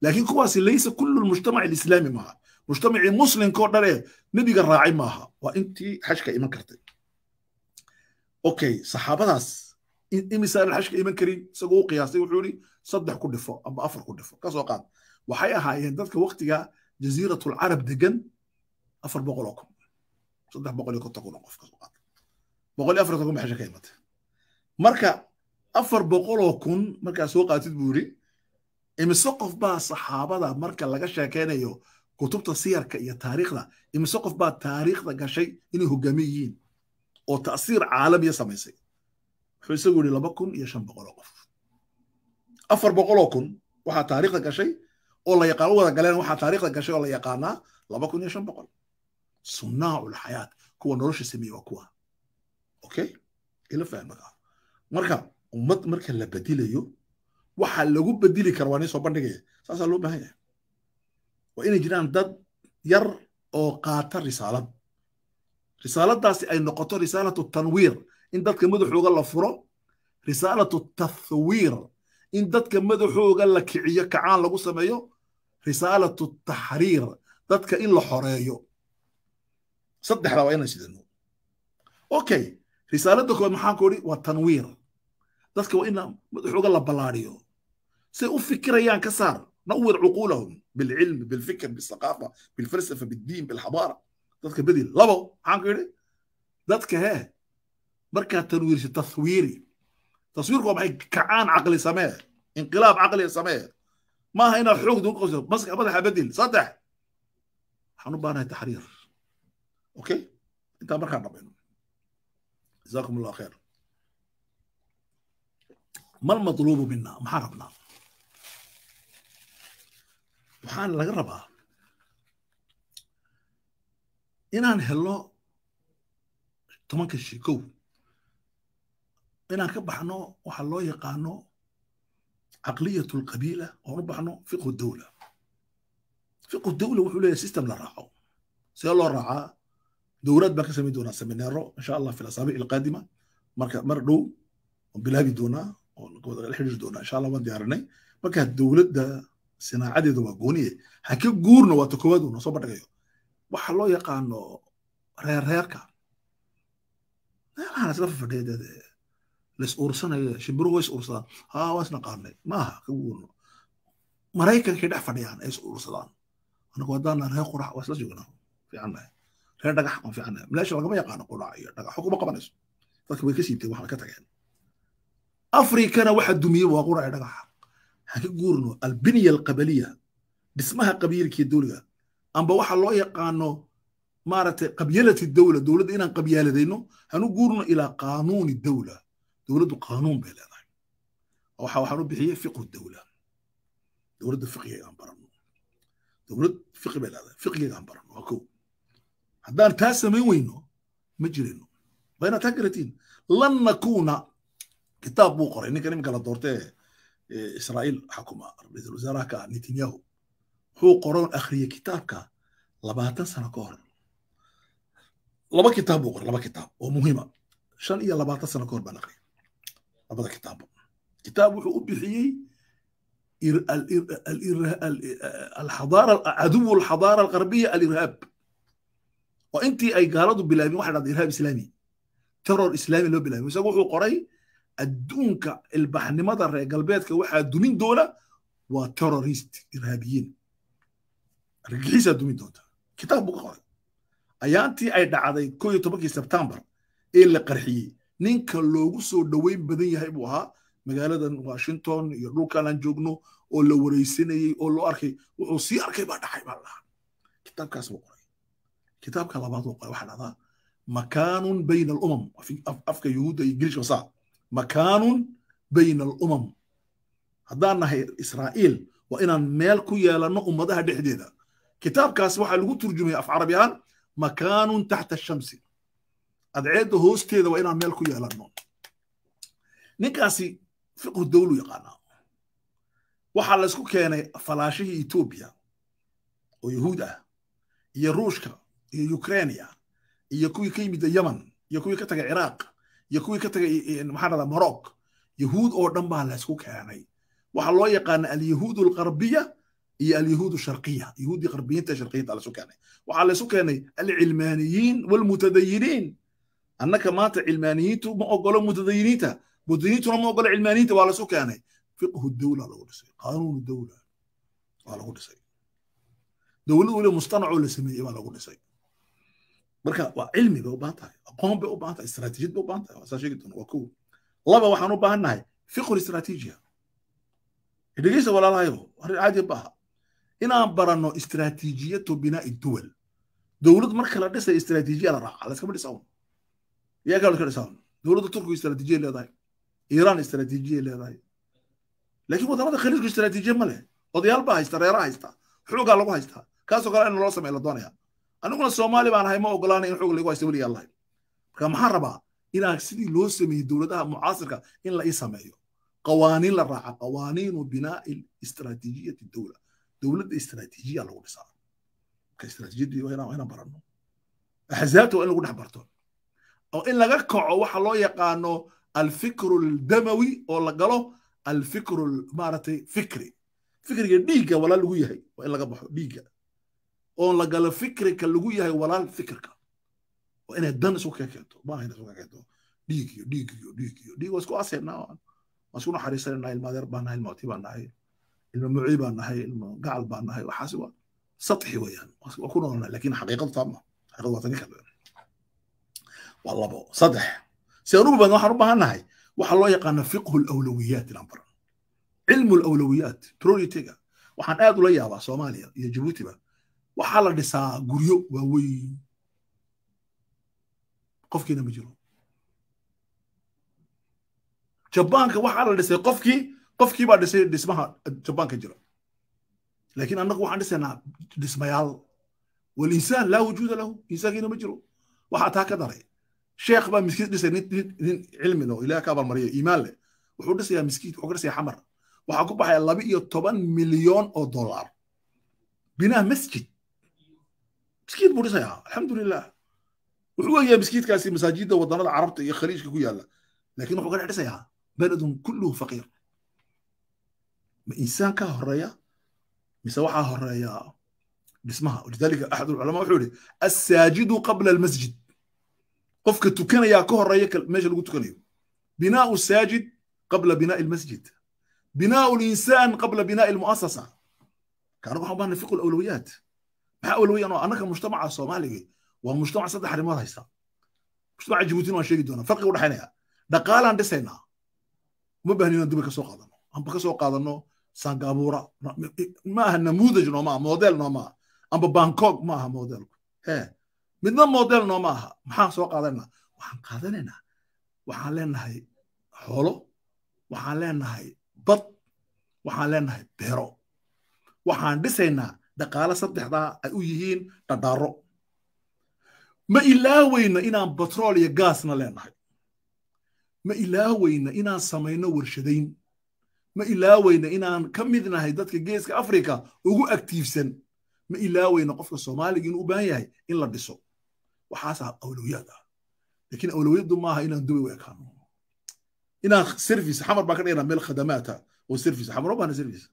laakiin kuwaasi laysa kullu lmujtamac alislaami maaha mujtamacii muslimkao dhanee nebiga raacay maaha waa intii xashka iman kartay okay saxaabadaas imisaanan xashka iman karin isagoo u qiyaastay wuxuu ihi saddex ku dhifo amba afar ku dhifo kasoo qaad waxay ahaayeen dadka waktiga jasiiratulcarab degan afar boqoloo kun saddex boqol iyo konton kun qof kasoo qaad boqol iyo afartan kun bay ka imatay marka afar boqoloo kun markaa soo qaatid buu yidhi imise qof baa saxaabada marka laga sheekaynayo kutubta siyarka iyo taariikhda imise qof baa taariikhda gashay inay hogaami yihiin oo tasiir caalamiya samaysay wuxuu isagu yidhi laba kun iyo shan boqoloo qof afar boqoloo kun waxaa taariikhda gashay oo la yaqaan u wada galeen waxaa taariikhda gashay oo la yaqaanaa laba kun iyo shan boqol sunnaacu kuwa nolosha sameeye waa kuwa okay ila fahmakaa marka ummad marka la bedilayo waxaa lagu bedili kara waa nin soo bandhigaya saasaa loo baahan yahay waa inay jiraan dad yar oo qaata risaalad risaaladaasi ay noqoto risaalatu tanwiir in dadka madaxooga la furo risaalatu tathwiir in dadka madaxooga la kiciyo kacaan lagu sameeyo risaalatu taxriir dadka in la xoreeyo saddexda waa inaan shidano okay risaaladda koowaad maxaan ku odhi waa tanwiir dadka waa in madaxooga la ballaadhiyo say u fikirayaan ka saar نور عقولهم بالعلم بالفكر بالثقافه بالفلسفه بالدين بالحضاره دتك بدي لبو عنكري دتك ها بركة تنوير تصويري تصويرك ما كعان عقلي سماه انقلاب عقلي سماه ما هنا حروق دون قصر بس ابدا بدل صدح حنبانا تحرير اوكي انت بركة ربنا جزاكم الله خير ما المطلوب منا ما حربنا waxaana laga rabaa inaan helo tobanka shii kow inaan ka baxno waxa loo yaqaano caqliyat lqabiila oon u baxno fiqhu dowla fiqhu dowla wuxuu leeyahay system la raaco see loo raacaa dowlad baan ka samayn doonaa semineero insha allah fi lasaabic alqaadima marka mar dhow oon bilaabi doonaa oon wada la xidhiiri doonaa insha allah waan diyaarinay marka dowladda sinaacadeedu waa gooniye hake guurna waata koowaad uu noosoo bandhigayo waxa loo yaqaano reerreerka meelahan isla fafadheedee lais uursanaya shimbiruhu way is uursadaan haa waa isnaqaanay maaha ka guurno maraykankay dhex fadhiyaan ay is uursadaan anagu haddaana reer qurax waa isla joognaa fiicannahay reer dhagax aan fiicannahay maleesha lagama yaqaano qurax iyo dhagaxo kuma qabanayso dadka way ka siibteen waxbay ka tageen afrikana waxa dumiye waa qurax iyo dhagaxa ka guurno albinya alqabaliya dhismaha qabiilkii dowliga amba waxa loo yaqaano maaragtay qabyalati dowla dowladda inaan qabyaladayno hanu guurno ilaa qaanuuni dowla dowladdu qaanuun bay leedahay waxa waxaanu bixiyey fiqhu dowla dowladda fiqhiga aan baranno dowlad fiqhi bay leedahay fiqhiga aan baranno waa kow haddaan taa samayn weyno ma jirino waa inaad taa garatiin lan nakuuna kitaab buu qoray ninkan imika la doortee israa'iil xukuma ra-iisul wasaaraha ah netanyahu wuxuu qoron akhriyey kitaabka labaatan sano ka hor laba kitaab buu qoray laba kitaab oo muhiima shan iyo labaatan sano ka hor baan akhriyay labada kitaabba kitaab wuxuu u bixiyey caduw alxadaara alqarbiya alirhaab waa intii ay gaaladu bilaabeen waxa dhahda irhaab islaami terror islaami loo bilaabay isagu wuxuu qoray adduunka ilbaxnimada reer galbeedka waxaa dumin doona waa terrorist iraabiyiin argagixisaa dumin doonta kitaab buu ka qoray ayaantii ay dhacday koo iyo tobankii sebtembar ee la qarxiyey ninka loogu soo dhoweyn badan yahay buu ahaa magaaladan washington iyo dhulkan aan joogno oo la wareysanayey oo loo arkay wuxuu sii arkay baa dhacay baa dhahaa kitaabkaas buu qoray kitaabka labaad buu qoray waxaa dhahdaa makaanun bayna alumam afka yuhuudda iyo ingiliish makaanun bayna alumam haddaan nahay israa'iil waa inaan meel ku yeelanno ummadaha dhexdeeda kitaabkaas waxaa lagu turjumaya af carabi ahaan makaanun taxta shamsi adceedda hoosteeda waa inaan meel ku yeelanno ninkaasi fiqhu dowlu yaqaanaa waxaa laysku keenay falaashihii etoobiya oo yahuud ah iyo ruushka iyo ukrainia iyo kuwii ka yimida yemen iyo kuwii ka taga ciraaq iyo kuwii ka tagay maxaa dhahdaa maroc yahuud oo dhan baa la isku keenay waxaa loo yaqaana alyahuud alqarbiya iyo alyahuud sharqiya yahuudii qarbiyiinta sharqiyiinta lasu keenay waxaa laysu keenay alcilmaaniyiin walmutadayiniin annaka maanta cilmaaniyiintu ma ogolo mutadayiniinta mutadayiniintuna ma ogolo cilmaaniyiinta waa lasu keenay fiqhu dawla lagu dhisay qaanuunu dawla waa lagu dhisay dowladu weli mustanacoo la sameeyey baa lagu dhisay marka waa cilmi bay u baahan tahay aqoon bay u tahay istaraatiijiyad bay u tahay waasaa sheegi doona waa kow laba waxaan u baahan fiqhul istaraatiijiya dhegeysta walaalahayow arrin caadi ba inaan baranno istaraatiijiyatu binaa'i duwal dowlad marka la dhisay istaraatiijiya la raaca layskama dhisa un yaa laska dhisa un dowladda turkiga istaraatiijiya leedahay iiraan istaraatiijiya leedahay laakiin wadamada khaliijku istaraatiijiya ma leh odayaal baa haysta reera haysta xoogaa lagu haystaa kaasoo kale in loo sameeya la doonaya aniguna soomaali baan ahay ma ogolaana in xoog lagu haysto weliga allahay marka maxaan rabaa inaa sidii loo sameeyey dowladaha mucaasirka in la i sameeyo qawaaniin la raaca qawaaniinu binaa'i istiraatiijiyati dowla dowladda istiraatiijiya lagu dhisaa marka istiraatiijiyadii waa inaan barano waa in lagu dhex barto oo in laga kaco waxa loo yaqaano alfikru ldamawi oo la galo alfikru maaragtay fikri fikriga dhiigga walaa lagu yahay waa in laga baxo dhiigga oon la gala fikrika lagu yahay walaal fikirka waa inay dan isu ka keento maaha inay isu ka keento dhiig iyo dhiig iyo dhiig iyo dhiig waa isku asaynaa waan isku naxariisanayna ilma adeer baa nahay ilma oti baa nahay ilma muci baa nahay ilma gacal baa nahay waxaasi waa satxi weeyaan waa ku noolnaa laakiin xaqiiqadu taa maaha waa tan ka waa labo saddex si aan ugu badan waxaan u baahan nahay waxaa loo yaqaana fiqhu lawlawiyaat inaan baran cilmu lawlawiyaat prioritiga waxaan aad ula yaabaa soomaaliya iyo jabuutiba waxaa la dhisaa guryo waaweyn qofkiina ma jiro jabaanka waxaa la dhisay qofkii qofkii baa dhisay dhismaha jabaanka jira laakiin annagu waxaan dhisaynaa dhismayaal walinsaan laa wujuuda lahu insaankiina ma jiro waxaa taa ka daray sheekh baa miskiid dhisay nin nin cilmi leh ilaah ka abalmariya iimaan leh wuxuu dhisayaa miskiid wuxuu ka dhisaya xamar waxaa ku baxaya laba iyo toban milyoon oo dollar binaa masjid مسكيد بورسيا الحمد لله وحوا يا مسكيت كاسي مساجد وضرر العرب يا خليج كويا لكن وحوق عدسيا بلد كله فقير ما إنسان كهرية مسوحة هرية جسمها ولذلك أحد العلماء يقول الساجد قبل المسجد قفك تكن يا كهرية ماشي اللي قلت بناء الساجد قبل بناء المسجد بناء الإنسان قبل بناء المؤسسة كانوا حبان في الأولويات maxaa awal mujtamaca soomaaliga waa mujtamac saddex arrimood haysta mujtamaca jibuutina waan sheegi doonaa farqiga u dhaqaalaan dhisaynaa uma baahni inaan dubai kasoo qaadano amba kasoo qaadano sangabura ma aha namuudaj noomaa model noomaa amba bangkok ma modelku he midna model nooma aha maxaan soo qaadanaa waxaan qaadanaynaa waxaan leenahay xoolo waxaan leenahay bad waxaan leenahay beero waxaan dhisaynaa dhaqaale saddexdaa ay u yihiin dhadhaaro ma ilaaweyna inaan batrool iyo gaasna leenahay ma ilaaweyna inaan samayno warshadayn ma ilaaweyna inaan ka midnahay dadka geeska afrika ugu aktiifsan ma ilaawayna qofka soomaaliga inuu u baahan yahay in la dhiso waxaasaa awlowiyaad ah laakiin awlowiyaddu maaha inaan dubay u ekaano inaan service xamar baan ka dhignaa meel khadamaata oo service xamar baan service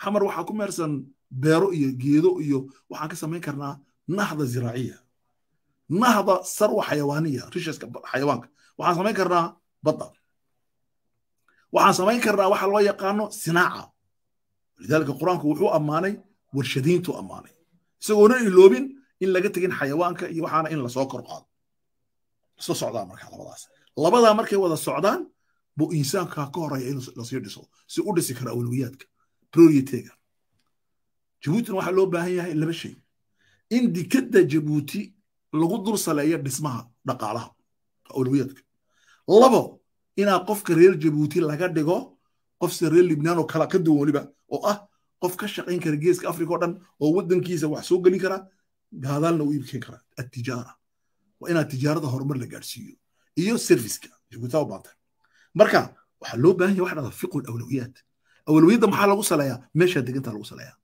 xamar waxaa ku meersan beero iyo geedo iyo waxaan ka samayn karnaa nahda ziraaciya nahda sarwa xayawaaniya risheska xayawaanka waxaan samayn karnaa badda waxaan samayn karnaa waxa loo yaqaano sinaaca lidaalika qur-aanku wuxuu ammaanay warshadiintu ammaanay isagoona iloobin in laga tegin xayawaanka iyo waxaana in lasoo kor qaado isla socdaan marka labadaas labadaa markay wada socdaan bu insaanka ka horaya in lasii dhiso si u dhisi kara awlowiyaadka roriteega jabuutina waxaa loo baahan yahay laba shay in dikadda jabuuti lagu dul saleeyo dhismaha dhaqaalaha awlawiyadka labo inaa qofka reer jabuuti laga dhigo qofse reer libnaan oo kala ka duwan weliba oo ah qof ka shaqayn kara geeska afrika o dhan oo waddankiisa wax soo gelin kara gaadaalna u iibkeen kara atijaara waa inaad tijaarada horumar la gaadhsiiyo iyo serviska jabuuta u baatan marka waxaa loo baahan yahay wax dhada fiqu lawlawiyaat awalweyda maxaa lagu saleeyaa meesha deganta lagu saleeyaa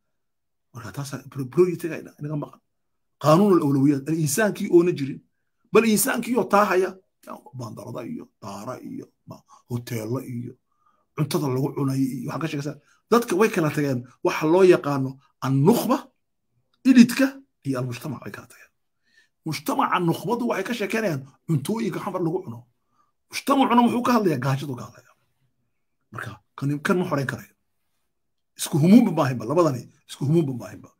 marka taasa prioritiga inaga maqan qaanuun alawlawiyaat alinsaankii oona jirin bal insaankiioo taahaya bandarada iyo daara iyo hoteello iyo cuntada lagu cunayo iyo waxaan ka sheegaysaa dadka way kala tageen waxa loo yaqaano annukba ilidka iyo almujtamac way kala tageen mujtamaca nukbadu waxay ka sheekeynayaan cuntooyinka xamar lagu cuno mujtamacuna muxuu ka hadlayaa gaajadu ka hadlaya marka kan ma xorayn karayo isku humuunba maahinba labadani isku humuunba maahinba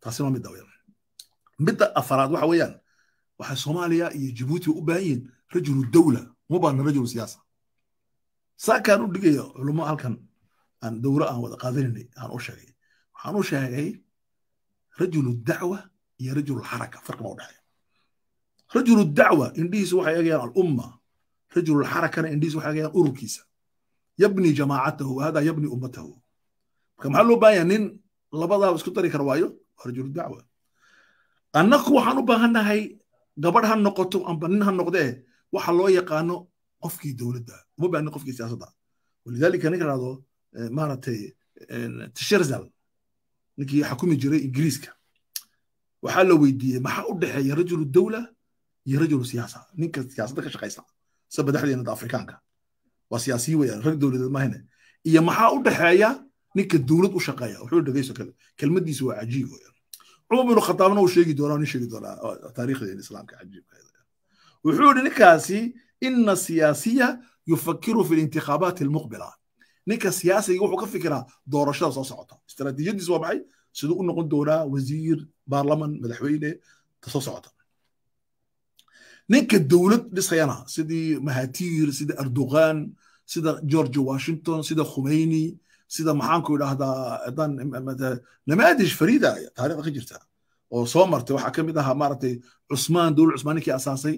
taasi waa midda weyaan midda afaraad waxa weeyaan waxay soomaaliya iyo jibuuti u baahan yihiin rajulu dawla uma rajulu siyaasa saakaan u dhigaya culummo halkan aan dowro aan wada qaadanaynay aan u sheegay waxaan u sheegay rajulu dacwa iyo rajulu xaraka farqi ma u dhexeeya rajulu dacwa indhihiisu waxay eegayaan alumma rajulu xarakana indhihiisu waxay eegayaan ururkiisa yabni jamaacatahu hada yabni ummatahu marka maxaa loo baahanya nin labadaaba isku dari kar waayo waa dacwa annaku waxaan u baahannahay gabadh ha noqoto amba nin ha noqdee waxa loo yaqaano qofkii dowladda uma baahnin qofkii siyaasadda walidaalika ninka dhahdo eh, maaragtay eh, tisherzal ninkii xakumi jiray ingiriiska waxaa la weydiiyey maxaa u dhexeeya rajulu dawla iyo rajulu siyaasa ninka siyaasadda ka shaqaysa se madaxdeena afrikaanka waa siyaasiyi weyaan rag dowladeed maahane iyo maxaa u dhexeeya ninka dowlad u shaqeeya wuxuu dhegeyso kale kelmadiisu waa cajiib weyaan cumar binu khataabna uu sheegi doonaa nin sheegi doonaa taariikhdeena islaamka cajiibkeeda wuxuu yidhi ninkaasi ina siyaasiya yufakiru fi lintikaabaati almuqbila ninka siyaasiga wuxuu ka fikiraa doorashada soo socota istaraatiijiyadiisu waa maxay siduu u noqon doonaa wasiir baarlaman madaxweyne soo socota ninka dowlad dhisayana sidii mahatir sida erdogan sida george washington sida khumeyni sida maxaanku idhaahdaa namaadish farida taarikhda ka jirta oo soo martay waxaa kamid mid ahaa maaragtay cusmaan dowlad cusmaan ninkii asaasay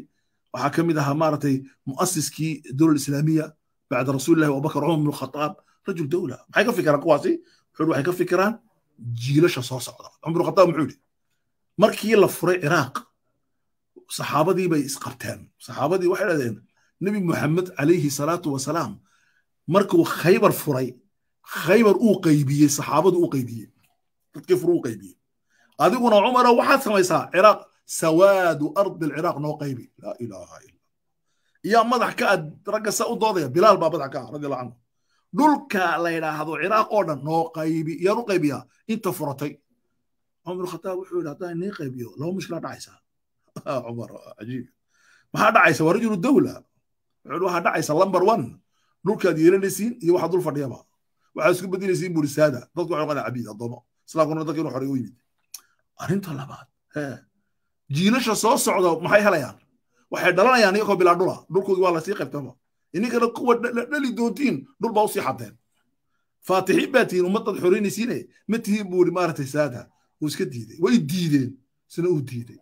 waxaa kamid mid ahaa maaragtay muasiskii dowlad islaamiya bacda rasuulillahi abubakar cumar bnu khataab rajul dowla maxay ka fikiraan kuwaasi wuxuu waxay ka fikiraan jiilasha soo socda cumar bnu khataab muxuu yidhi markii la furay ciraaq saxaabadii bay isqabteen saxaabadii waxay dhahdeen nebi muxamed calayhi salaatu wasalaam markuu khaybar furay khaybar uu qaybiyey saxaabadu u qaybiyey dadkii furu u qaybiyey adiguna cumaro waxaad samaysaa ciraaq sawaadu ardi alciraaq noo qaybi laa ilaaha illa yaa madax ka ad ragga sa u doodaya bilaal baa madax ka ah radiallahu canhu dhulka la yidhaahdo ciraaq oo dhan noo qaybi yaan u qaybiyaa inta furatay cumar khataab wuxuu yidhi haddaan inii qaybiyo laba mushkilaa dhacaysaa cumar ah, cajiib maxaa dhacaysa waa rajulu dawla waxaa dhacaysa lumber one dhulkaad yeelanaysiin iyo waxa dul fadhiyaba waxaad isku bedelaysiin bulisaada dadku waxay qana cabiid addoomo islaamkuna dadka inuu xorey u yimid arrinta labaad jiilasha soo socda maxay helayaan waxay dhalanayaan iyagoo bilaa dhula dhulkoodii waa lasii qaybtama ininkana kuwa dhali doontiin dhul baa usii xadeen faatixiin baa tihiin ummaddaad xoreynaysiine ma tihiin buuri maaragtay saada uu iska diiday way diideen isna uu diiday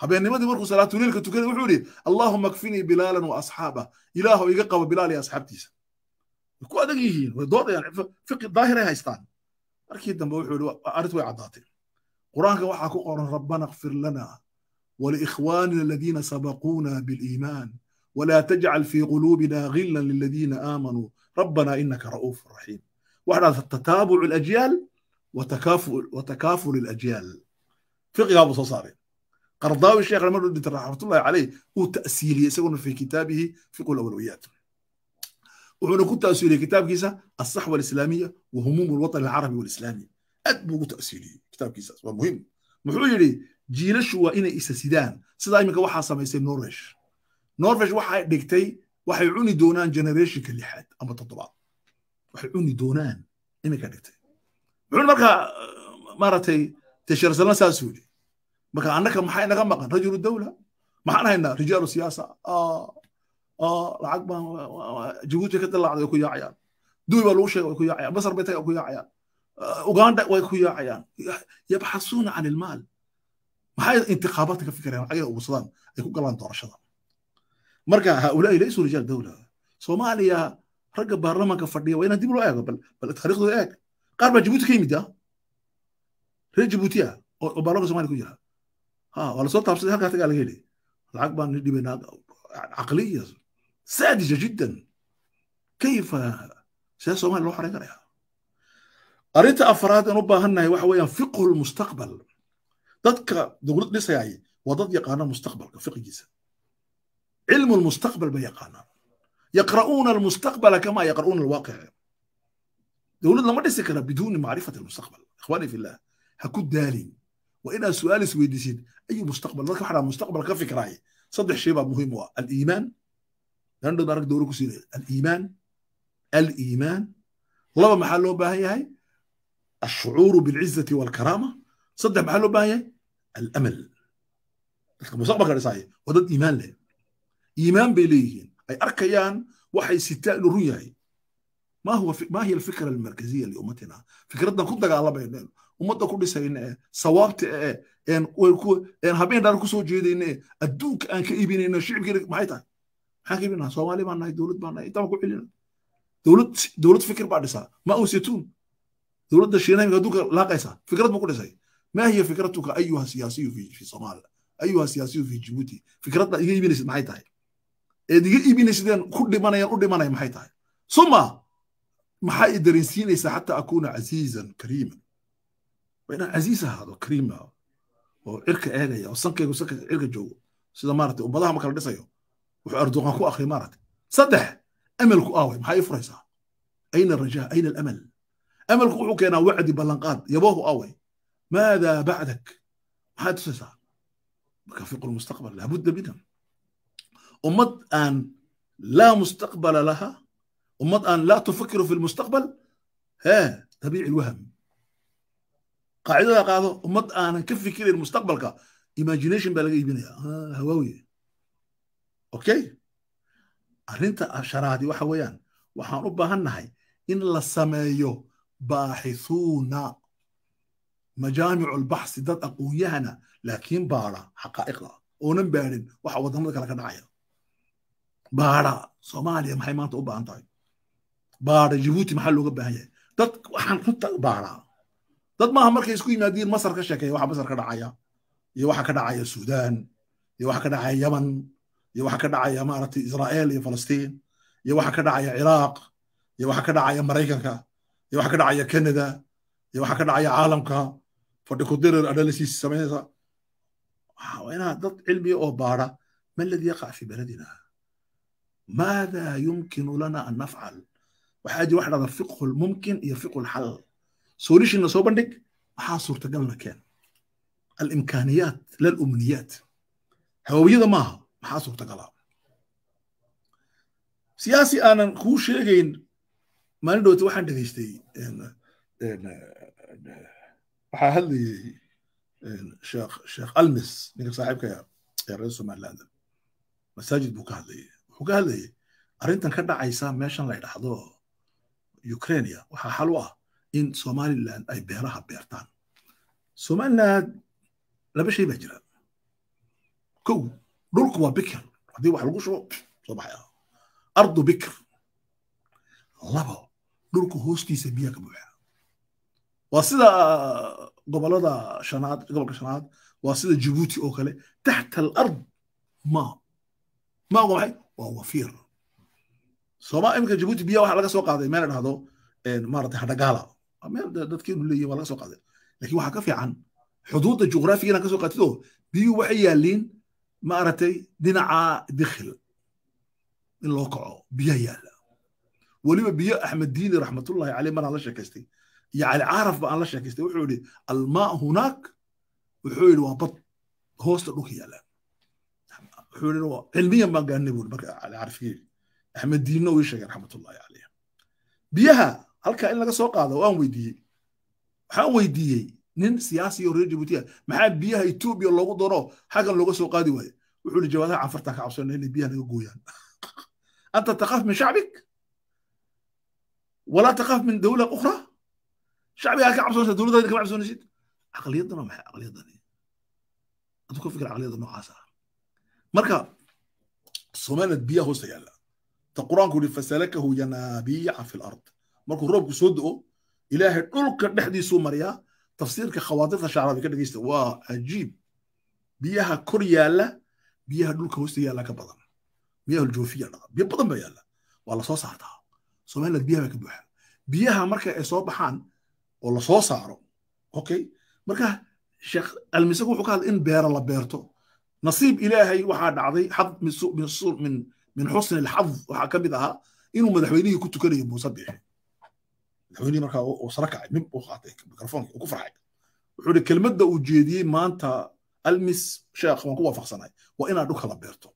habeennimadii markuu salaatuleilka tukaday wuxuu yidhi allahuma kfinii bilaalan wa asxaabah ilaahw iga qaba bilaal iyo asxaabtiisa way ku adag yihiin way doodayaan fiqi daahiray haystaan markii dambe wuxuu yidhi arrintu way caddaatay qur'aanka waxaa ku qoran rabbana kfir lana waliikhwaanina aladiina sabaquuna biliimaan walaa tajcal fii quluubina ghilan liladiina aamanuu rabbana inaka ra'uufu raxiim waxaas tataabucu alajyaal watakaafu liajyaal fiqigaa soo saaray qardaawi sheekh maruu dhintay raxmatullahi caleyh uu ta'siiliyey isaguna fii kitaabihi fiqhu lawlowiyaat wuxuuna ku ta'siiliyey kitaabkiisa asaxwa alislaamiya wa humuumu lwatani alcarabi walislaami aad buu ugu ta'siiliyey kitaabkiisaas waa muhim muxuu yidhi jiilashu waa inay isa sidaan sidaa iminka waxaa samaysay norwesh norwesh waxay dhigtay waxay cuni doonaan generationka lixaad ama toddobaad waxay cuni doonaan iminka dhigtay muxuu markaa maaragtay tesharsalan saasuu yidhi marka annaka maxaa inaga maqan rajulu dawla maxaan haynaa rijaalu siyaasa lacag ah, ah, baan jabuuti ka dilaacday way ku yaacayaan duwi baa lagu ah, sheegay way ku yaacayaan basar bay ku yaacayaan uganda way ku yaacayaan yabxasuuna can ilmaal maxay intiqaabaadka ka fikirayaan lacagaha uursadaan ay ku galaan doorashada marka haulaai laysuu rijaal dawla soomaaliya ragga baarlamanka fadhiya waa inaan dib loo eego bal taariikhdooda eeg qaar baa jabuuti ka yimid reer jabuutiya oo baarlamaanka soomaaliya ku jira waa lasoo taabsaday halkaa tagaa laga helay lacag baan dhibanaa caqliya sadija jiddan kayfa see somalia loo xarayn karaya arrinta afraad aan u baahannahay waxa weeyaan fiqhu lmustaqbal dadka dowlad dhisayay waa dad yaqaana mustaqbalka fiqigiisa cilmu lmustaqbal bay yaqaanaan yaqra'uuna almustaqbala kama yaqra'uuna alwaaqica dowlad lama dhisi kara biduuni macrifati almustaqbal ikhwani fillah ha ku daalin waa inaad su'aal isweydiisid اي مستقبل dadka waxaa mustaqbal ka fikraya saddex shay baa muhiim u ah aliimaan landhow arag dowra ku siinaya aliimaan aliimaan laba maxaa loo baahan yahay ashucuuru bilcizati walkaraama saddex maxaa loo baahan yahay alamal dadka mustaqbalka dhisaaya waa dad iimaan leh iimaan bay leeyihiin ay arkayaan waxay sitaa inuu run yahay ما هو في ما هي الفكره المركزيه لامتنا؟ فكرتنا كلها على بيننا ummadda ku dhisayna eh sawaabta eh habeen eh, dhaan kusoo jeedayna eh adduunka aan ka iibinayna shicibkeena maxay tahay maxaan ka iibinaa soomaali baan nahay dowlad baan nahay intaan ku celina dowlad dowlad fikir baa dhisaa ma awsetuun dowladda shiinaha imika adduunka laaqaysaa fikrad buu ku dhisay ما هي فكرتك ايها السياسي في في صومال ايها السياسي في جيبوتي فكرتنا ايغا maxay tahay ee iga iibinaysideen ku dhimanayaan u dhimanay maxay tahay suma maxay dareensiinaysaa xataa akuuna casiizan kariiman وانا عزيزة هذا كريم او ارك اهلي او سنك ارك جو سيدا مارتي وبضاها ما كانت يو وحو كو اخي مارتي صدح امل كو اوي هي يفرسا اين الرجاء اين الامل امل كو حو كينا وعد بلنقاد يبوه اوي ماذا بعدك محا تسيسا مكافق المستقبل لابد بدا امت ان لا مستقبل لها امت ان لا تفكر في المستقبل ها طبيعي الوهم qaacidada qaado ummad aanan ka fikirin mustaqbalka imagination baa laga iibinaya hawaawiye okay arrinta asharaadi waxa weeyaan waxaan u baahan nahay in la sameeyo baaxithuuna majaamicu lbaxsi dad aqoonyahana yahana laakiin baada xaqaa'iqda oonan baarin waxa wadamada kale ka dhacaya baada soomaaliya maxay maanta u baahan tahay baada jibuuti maxaa looga baahan yahay dad waxaan runta baaraa dad maaha markay isku yimaadiin masar ka sheekeeya waxa masar ka dhacaya iyo waxa ka dhacaya suudaan iyo waxa ka dhacaya yaman iyo waxa ka dhacaya maaragtay israa'eel iyo falastiin iyo waxa ka dhacaya ciraaq iyo waxa ka dhacaya maraykanka iyo waxa ka dhacaya canada iyo waxa ka dhacaya caalamka fadhikudirer analysis samaynaysa waa dad cilmiya oo baara ma aladi yaqac fi baladina maada yumkinu lana an nafcal waxaa jira wax dhada fiqhu lmumkin iyo fiqhu lxal solutionna soo bandhig maxaa suurtagalna keena alimkaaniyaat lalumniyaat hawaawiyada maaha maxaa suurtagalaa siyaasi aanan kuu sheegayn maalin dhowta waxaan dhegeystay waxaa hadlayey sheekh almis ninka saaxiibka ee reer somaliland masaajid buu ka hadlayey wuxuu ka hadlayey arrintan ka dhacaysa meeshan la ydhahdo ukrainia waxaa xal u ah in somalilan ay beeraha beertaan somalilan laba shay baa jira kow dhulku waa bikr haddii wax lagu shubo soo baxay ardu bikr labo dhulku hoostiisa biyaa ka buuxa waa sida gobolada shanaad gobolka shanaad waa sida jibuuti oo kale taxta alard ma maagu maxay waa wafiir sooma iminka jibuuti biya waxa laga soo qaaday meel dhahdo maarata hadhagaala meel dadkeenu leeyahi waa laga soo qaaday lakin waxaa ka fiican xuduudda juqraafiga inaad ka soo qaatid oo biyuhu waxay yaalliin maaragtay dhinaca dikhil in loo kaco biyaha yaalla weliba biyo axmed raxmatullahi caleyh maraan la sheekaystay iyo cali caaraf ba aan la sheekaystay wuxuu yidhi almaa hunaak wuxuu yidhi waa bad hoosta dhulka yaalla wuxuu yidhi cilmiyan baan gaanay buuri marka cali caaraf yidhi axmed ii sheegay raxmatullahi caleyh biyaha halkaa in laga soo qaado waan weydiiyey waxaan weydiiyey nin siyaasi oo reer jabuuti ah. maxaa biyaha etoobiya loogu daro xaggan looga soo qaadi waaye wuxuu li jawaadaha cafartaa ka cabsana inay biyaha naga gooyaan anta takaaf min shacbik walaa takaaf min dawla ukhra shacbigaa ka cabsanaysa dowladayda kama cabsanaysid caqliyadan maxay caqliyadan aduu ka fikir caqliyada noocaas ah. marka soomaaliyad biyaha hoosta yaalla ta qur-aanku yidhi fasalakahu yanaabiican fi lard markuu roobku soo do'o ilaahay dhulka dhexdiisuu mariyaa tafsiirka khawaatirta shacrabi ka dhegeysta waa ajiib biyaha kor yaalla biyaha dhulka hoosta yaalla ka badan miyahuljoofiya dhaqa biyo badan baa yaalla waa lasoo saartaa somaliland biyaha baa ka buuxa biyaha marka ay soo baxaan oo lasoo saaro okay marka sheekh almisagu wuxuu ka hadlay in beera la beerto nasiib ilaahay waxaa dhacday xad min xusni alxad waxaa ka mid ahaa inuu madaxweynihii ku tukanayo muuse biixi madaxweyne markaa uu sara kacay mib uu qaatay mikrofoonki uu ku farxay wuxuu yidhi kelmadda uu jeediyey maanta almis sheekh waan ku waafaqsanahay waa inaad u kala beerto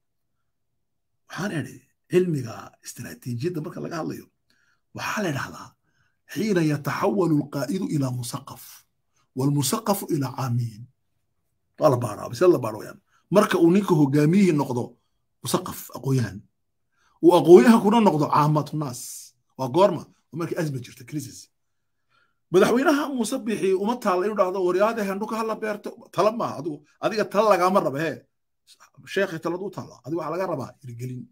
waxaan idhi cilmiga istiraatiijiyadda marka laga hadlayo waxaa la idhahdaa xiina yataxawalu lqaaidu ilaa musaqaf walmusaqafu ilaa caamiyin waa la baaraa bisee la baaro wayaan marka uu ninka hogaamiyihii noqdo musaqaf aqoonyahan uu aqoonyahan kuna noqdo caamatu naas waa goorma oo markii asma jirta crisis madaxweynaha muuse bixi uma taalla inuu dhahdo waryaade hendhuka hala beerto tala maaha adigu adiga tala lagaama raba hee sheekhay taladu taalla adiga waxaa laga rabaa irgelin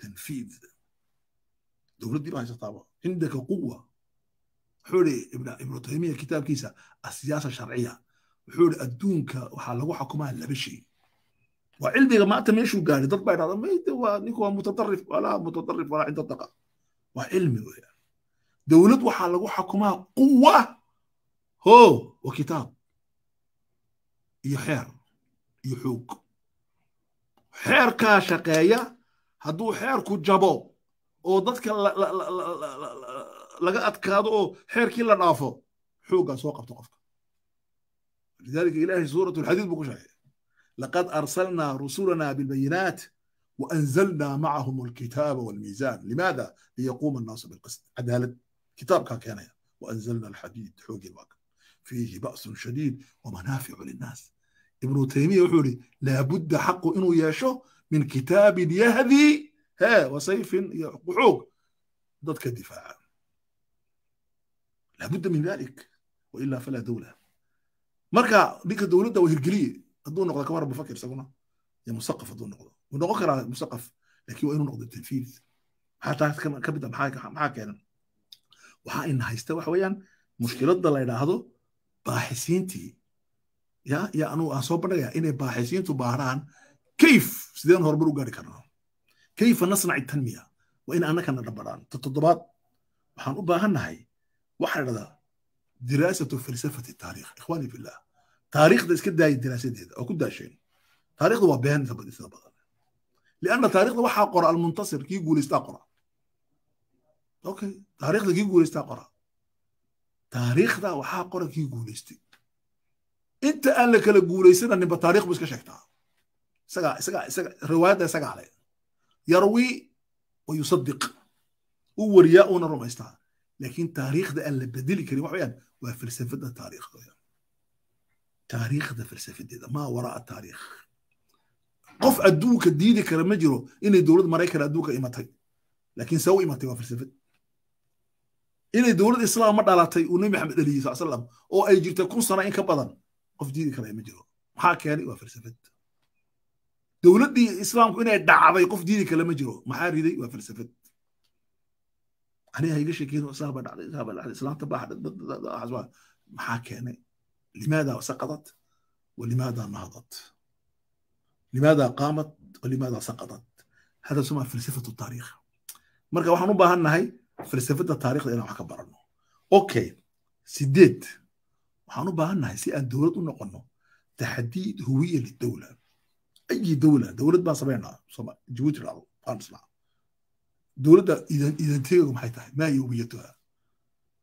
tanfiid dowladdii baa haysataaba cindaka quwa wuxuu ihi ibnu taymiya kitaabkiisa asiyaasa sharciya wuxuu ihi adduunka waxaa lagu xukumaa laba shay waa cilmiga maanta meeshuu gaaray dad baa idhahda mayde waa ninku waa mutadarif walaa mutadarif walaa cinda daqa waa cilmi weeyaan dowlad waxaa lagu xakumaa quwa ho wa kitaab iyo xeer iyo xoog xeerkaa shaqeeya hadduu xeerku jabo oo dadka laga adkaado oo xeerkii la dhaafo xooggaa soo qabto qofka lidalika ilahay suurat lxadiid buu ku sheegay laqad arsalnaa rusulana bilbayinaat وأنزلنا معهم الكتاب والميزان لماذا؟ ليقوم الناس بالقسط عدالة كتاب كان كان وانزلنا الحديد حوق الواقع فيه باس شديد ومنافع للناس ابن تيميه يقول لابد حق انه ياشو من كتاب يهدي ها وسيف يحوق ضدك الدفاع لابد من ذلك والا فلا دوله مركا ديك الدوله وهجليه الدول نقطه كبار بفكر سكونه يا مثقف اظن نقطه ونقطه مثقف لكن وين نقطه التنفيذ حتى كبدا معاك معاك يعني waxaa ina haysta waxa weeyaan mushkiladda la yidhaahdo baaxisiintii ya ya anugu aan soo bandhigaya inay baaxisiintu baaraan kayf sideen horumar u gaari karnaa kayfa nasnaci tanmiya waa in annakana dhabaraan ta waxaan u baahannahay waxaa dhahdaa diraasatu falsafati taariikh ikhwaani fillah taariikhda iska daaya diraasadeeda oo ku daasheen taariikhda waa been inta badan lianna taariikhda waxaa qora almuntasir kii guulaystaa qora okay taarikhda kii guulaystaa qora taariikhda waxaa qora kii guulaystay inta aan la kala guulaysana ninba taarikh bu iska sheegtaa isagaa isagaa isaga riwaayadda isagaa le yarwi wa yusadiq u wariyaa uuna rumaystaa laakiin taariikhda aan la bedeli karin wax wayaan waa falsafada taariikhdooda taariikhda falsafadeeda maa waraa taariikh qof adduunka diidi kara ma jiro inay dowlad maraykan adduunka imatay laakiin se u imatay waa falsafad inay dowladda islaam ma dhalatay uu nabi maxamed dhaliyey sal slam oo ay jirtay kun sano in ka badan qof diidi kale ma jiro maxaa keenay waa falsafad dowladdii islaamku inay dhacday qof diidi kale ma jiro maxaa riday waa falsafad aniga iga saaba dhacday saaba dhacday islaamta baa maxaa keenay limaada saqadat walimaada nahdat limaada qaamat walimaada saqadat hada suma falsafatu taariikh marka waxaan u baahan nahay falsafada taarikhda inaan wax ka barano okay sideed waxaan u baahannahay si aan dowlad u noqono taxdiid huwiya lidowla ayi dowla dowlad baan samaynaa jabuuti dhacdo baan isnaa dowladda idanteegagu maxay tahay maa iyo hubiyatuha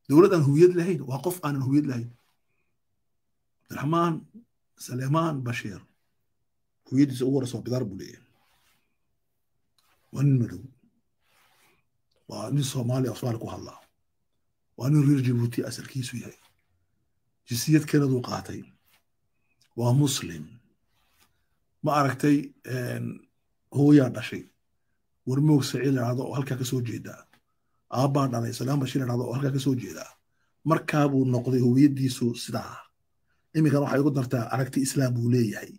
dowlad aan huwiyad lahayn waa qof aanan huwiyad lahayn abdiraxmaan saleemaan basheer hubiyaddiisa ugu horeysa waa bidaar buu leeyahay waa nin madow waa nin soomaaliya osmaali ku hadlaa waa nin reer jibuuti asalkiisu yahay jinsiyad kanaduu qaatay waa muslim ma aragtay hooyaa dhashay warmoog saciid la oo halkaa ka soo jeedaa aabaa dhalay salaam bashir la oo halkaa ka soo jeedaa markaa buu noqday howiyaddiisu sidaa iminkana waxay ugu dartaa aragti islaam buu leeyahay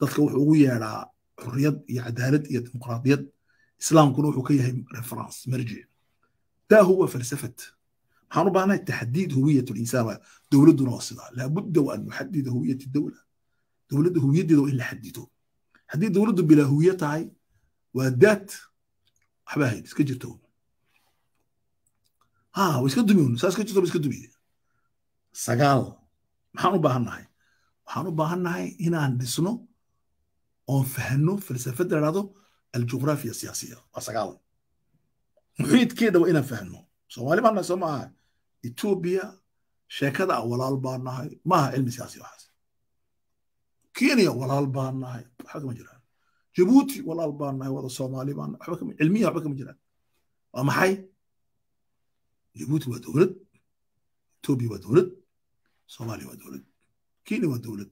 dadka wuxuu ugu yeedhaa xurriyad iyo cadaalad iyo dimuqraadiyad islaamkuna wuxuu ka yahay reference marji taa huwa falsafat maxaan u baahnahay taxdiid huwiyat linsaan dowladduna waa sidaa laabudda wa an nuxadida huwiyat dowla dowladda huwiyaddeeda waa in la xadido haddii dowladdu bilaa huwiya tahay waa daad waxbaa hayd iska jirto ha wa iska dumiun saa iska jirto ba iska dumiye sagaal maxaan u baahannahay waxaan u baahannahay inaan dhisno oon fahano falsafad la dhahdo aljughrafiya asiyaasiya waa sagaal muxiidkeeda waa inaan fahno soomaali baan nahay soo ma aha etoobiya sheekada ah walaal baan nahay maaha cilmi siyaasi waxaas kenya walaal baan nahay waxba kama jiraan jabuuti walaal baan nahay wada soomaali baan nahay cilmiya waxba kama jiraan waa maxay jabuuti waa dowlad etoobiya waa dowlad soomaaliya waa dowlad kenya waa dowlad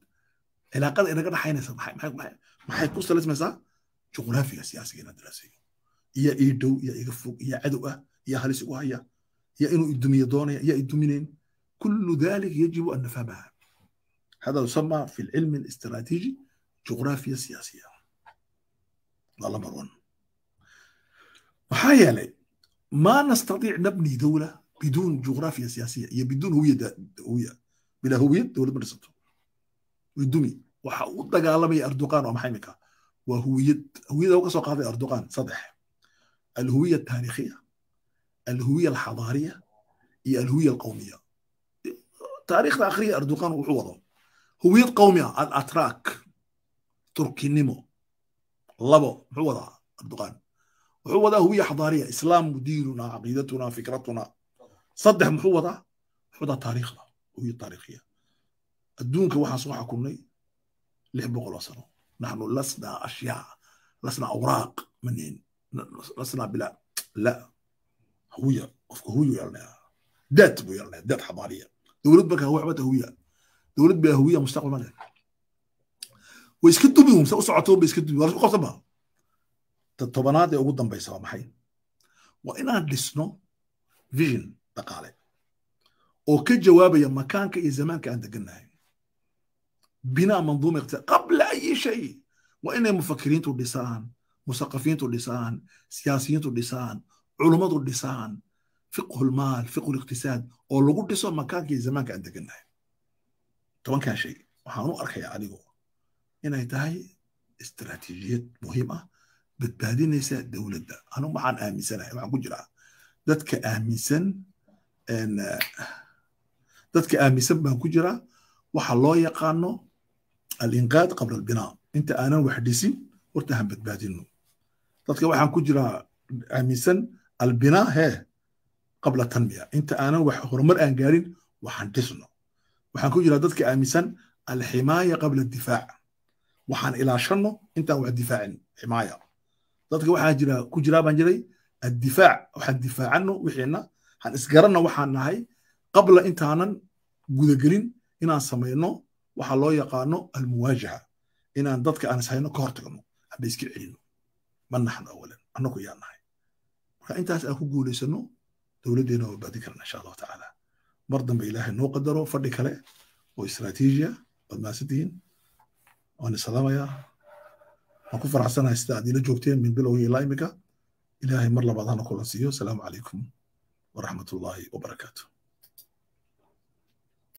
cilaaqada maxay ku salaysamaysaa جغرافيا سياسيا سياسيين يا إيدو يا إيقفوق يا عدوة يا هلس وهايا يا إنو إدمي دوني يا إدمينين كل ذلك يجب أن نفهمها هذا يسمى في العلم الاستراتيجي جغرافيا سياسية والله مرون وحايا لي ما نستطيع نبني دولة بدون جغرافيا سياسية هي بدون هوية هوية بلا هوية دولة مدرسة نستطيع ودمي وحا أردقى لما أردوغان ومحامكا waa huwiyad huwiyada u ka soo qaaday erdogan saddex alhuwiya ataarikhiya alhuwiya alxadaariya iyo alhuwiya alqawmiya taariikhda akhriya erdogan wuxuu wado huwiyad qawmi ah al atrak turkinimo labo muxuu wadaa erdogan wuxuu wadaa huwiya xadaariya islaamu diinuna caqiidatuna fikratuna saddex muxuu wadaa muxuu wadaa taariikhda huwiya taarikhiya adduunka waxaan soo xakunay lix boqol oo sano نحن لسنا أشياء لسنا أوراق منين لسنا بلا لا هوية هوية يلا ذات بو يلا ذات حضارية دولت بك هو عبته هوية دولت بها هوية مستقبل مالها ويسكتوا بهم سأسعتوا بيسكتوا بهم قصبها tobanaad ee ugu dambaysa waa maxay waa inaan dhisno vision dhaqaale oo ka jawaabaya makaanka iyo zamaanka aan degannahay binaa manduuma qabla shay waa inay mufakiriintu dhisaan musaqafiintu dhisaan siyaasiyiintu dhisaan culummadu dhisaan fiqhulmaal fiqhuliqtisaad oo lagu dhiso makaankii zamaanka aan deganahay tobankaa shay waxaan u arkayaa anigu inay tahay istaraatiijiyad muhiim ah badbaadinaysa dowladda anigu waxaan aaminsanahay waxaan ku jiraa dadka aaminsan dadka aaminsan baan ku jiraa waxa loo yaqaano alinqaad qabla albinaa inta aanan wax dhisin horta han badbaadino dadka waxaan ku jiraa aaminsan albinaa hee qabla tanmiya inta aanan wax horumar aan gaarin waxaan dhisno waxaan ku jiraa dadka aaminsan alximaaya qabla difaac waxaan ilaashanno intaan wax difaacin ximaaya dadka waxaan jira ku jiraa baan jiray addifaac waxaan difaacanno wixiina han isgaranno waxaan nahay qabla intaanan gudagelin inaan samayno waxaa loo yaqaano almuwaajaha inaan dadka aan ishayno ka hortagno haba iska celino manaxno naxnu awalan annagu yaa marka intaas aan ku guulaysano dowladdeena waa badin karna insha allahu tacaala mar dambe ilaahay noo qadaro fadhi kale oo istraatiijiya waad mahadsantihiin waan isalaamayaa waan ku faraxsanahay sida aad ila joogteen min bilowga ilaa imika ilaahay mar labaad hana kulan siiyo asalaamu calaykum waraxmatullaahi wabarakaatu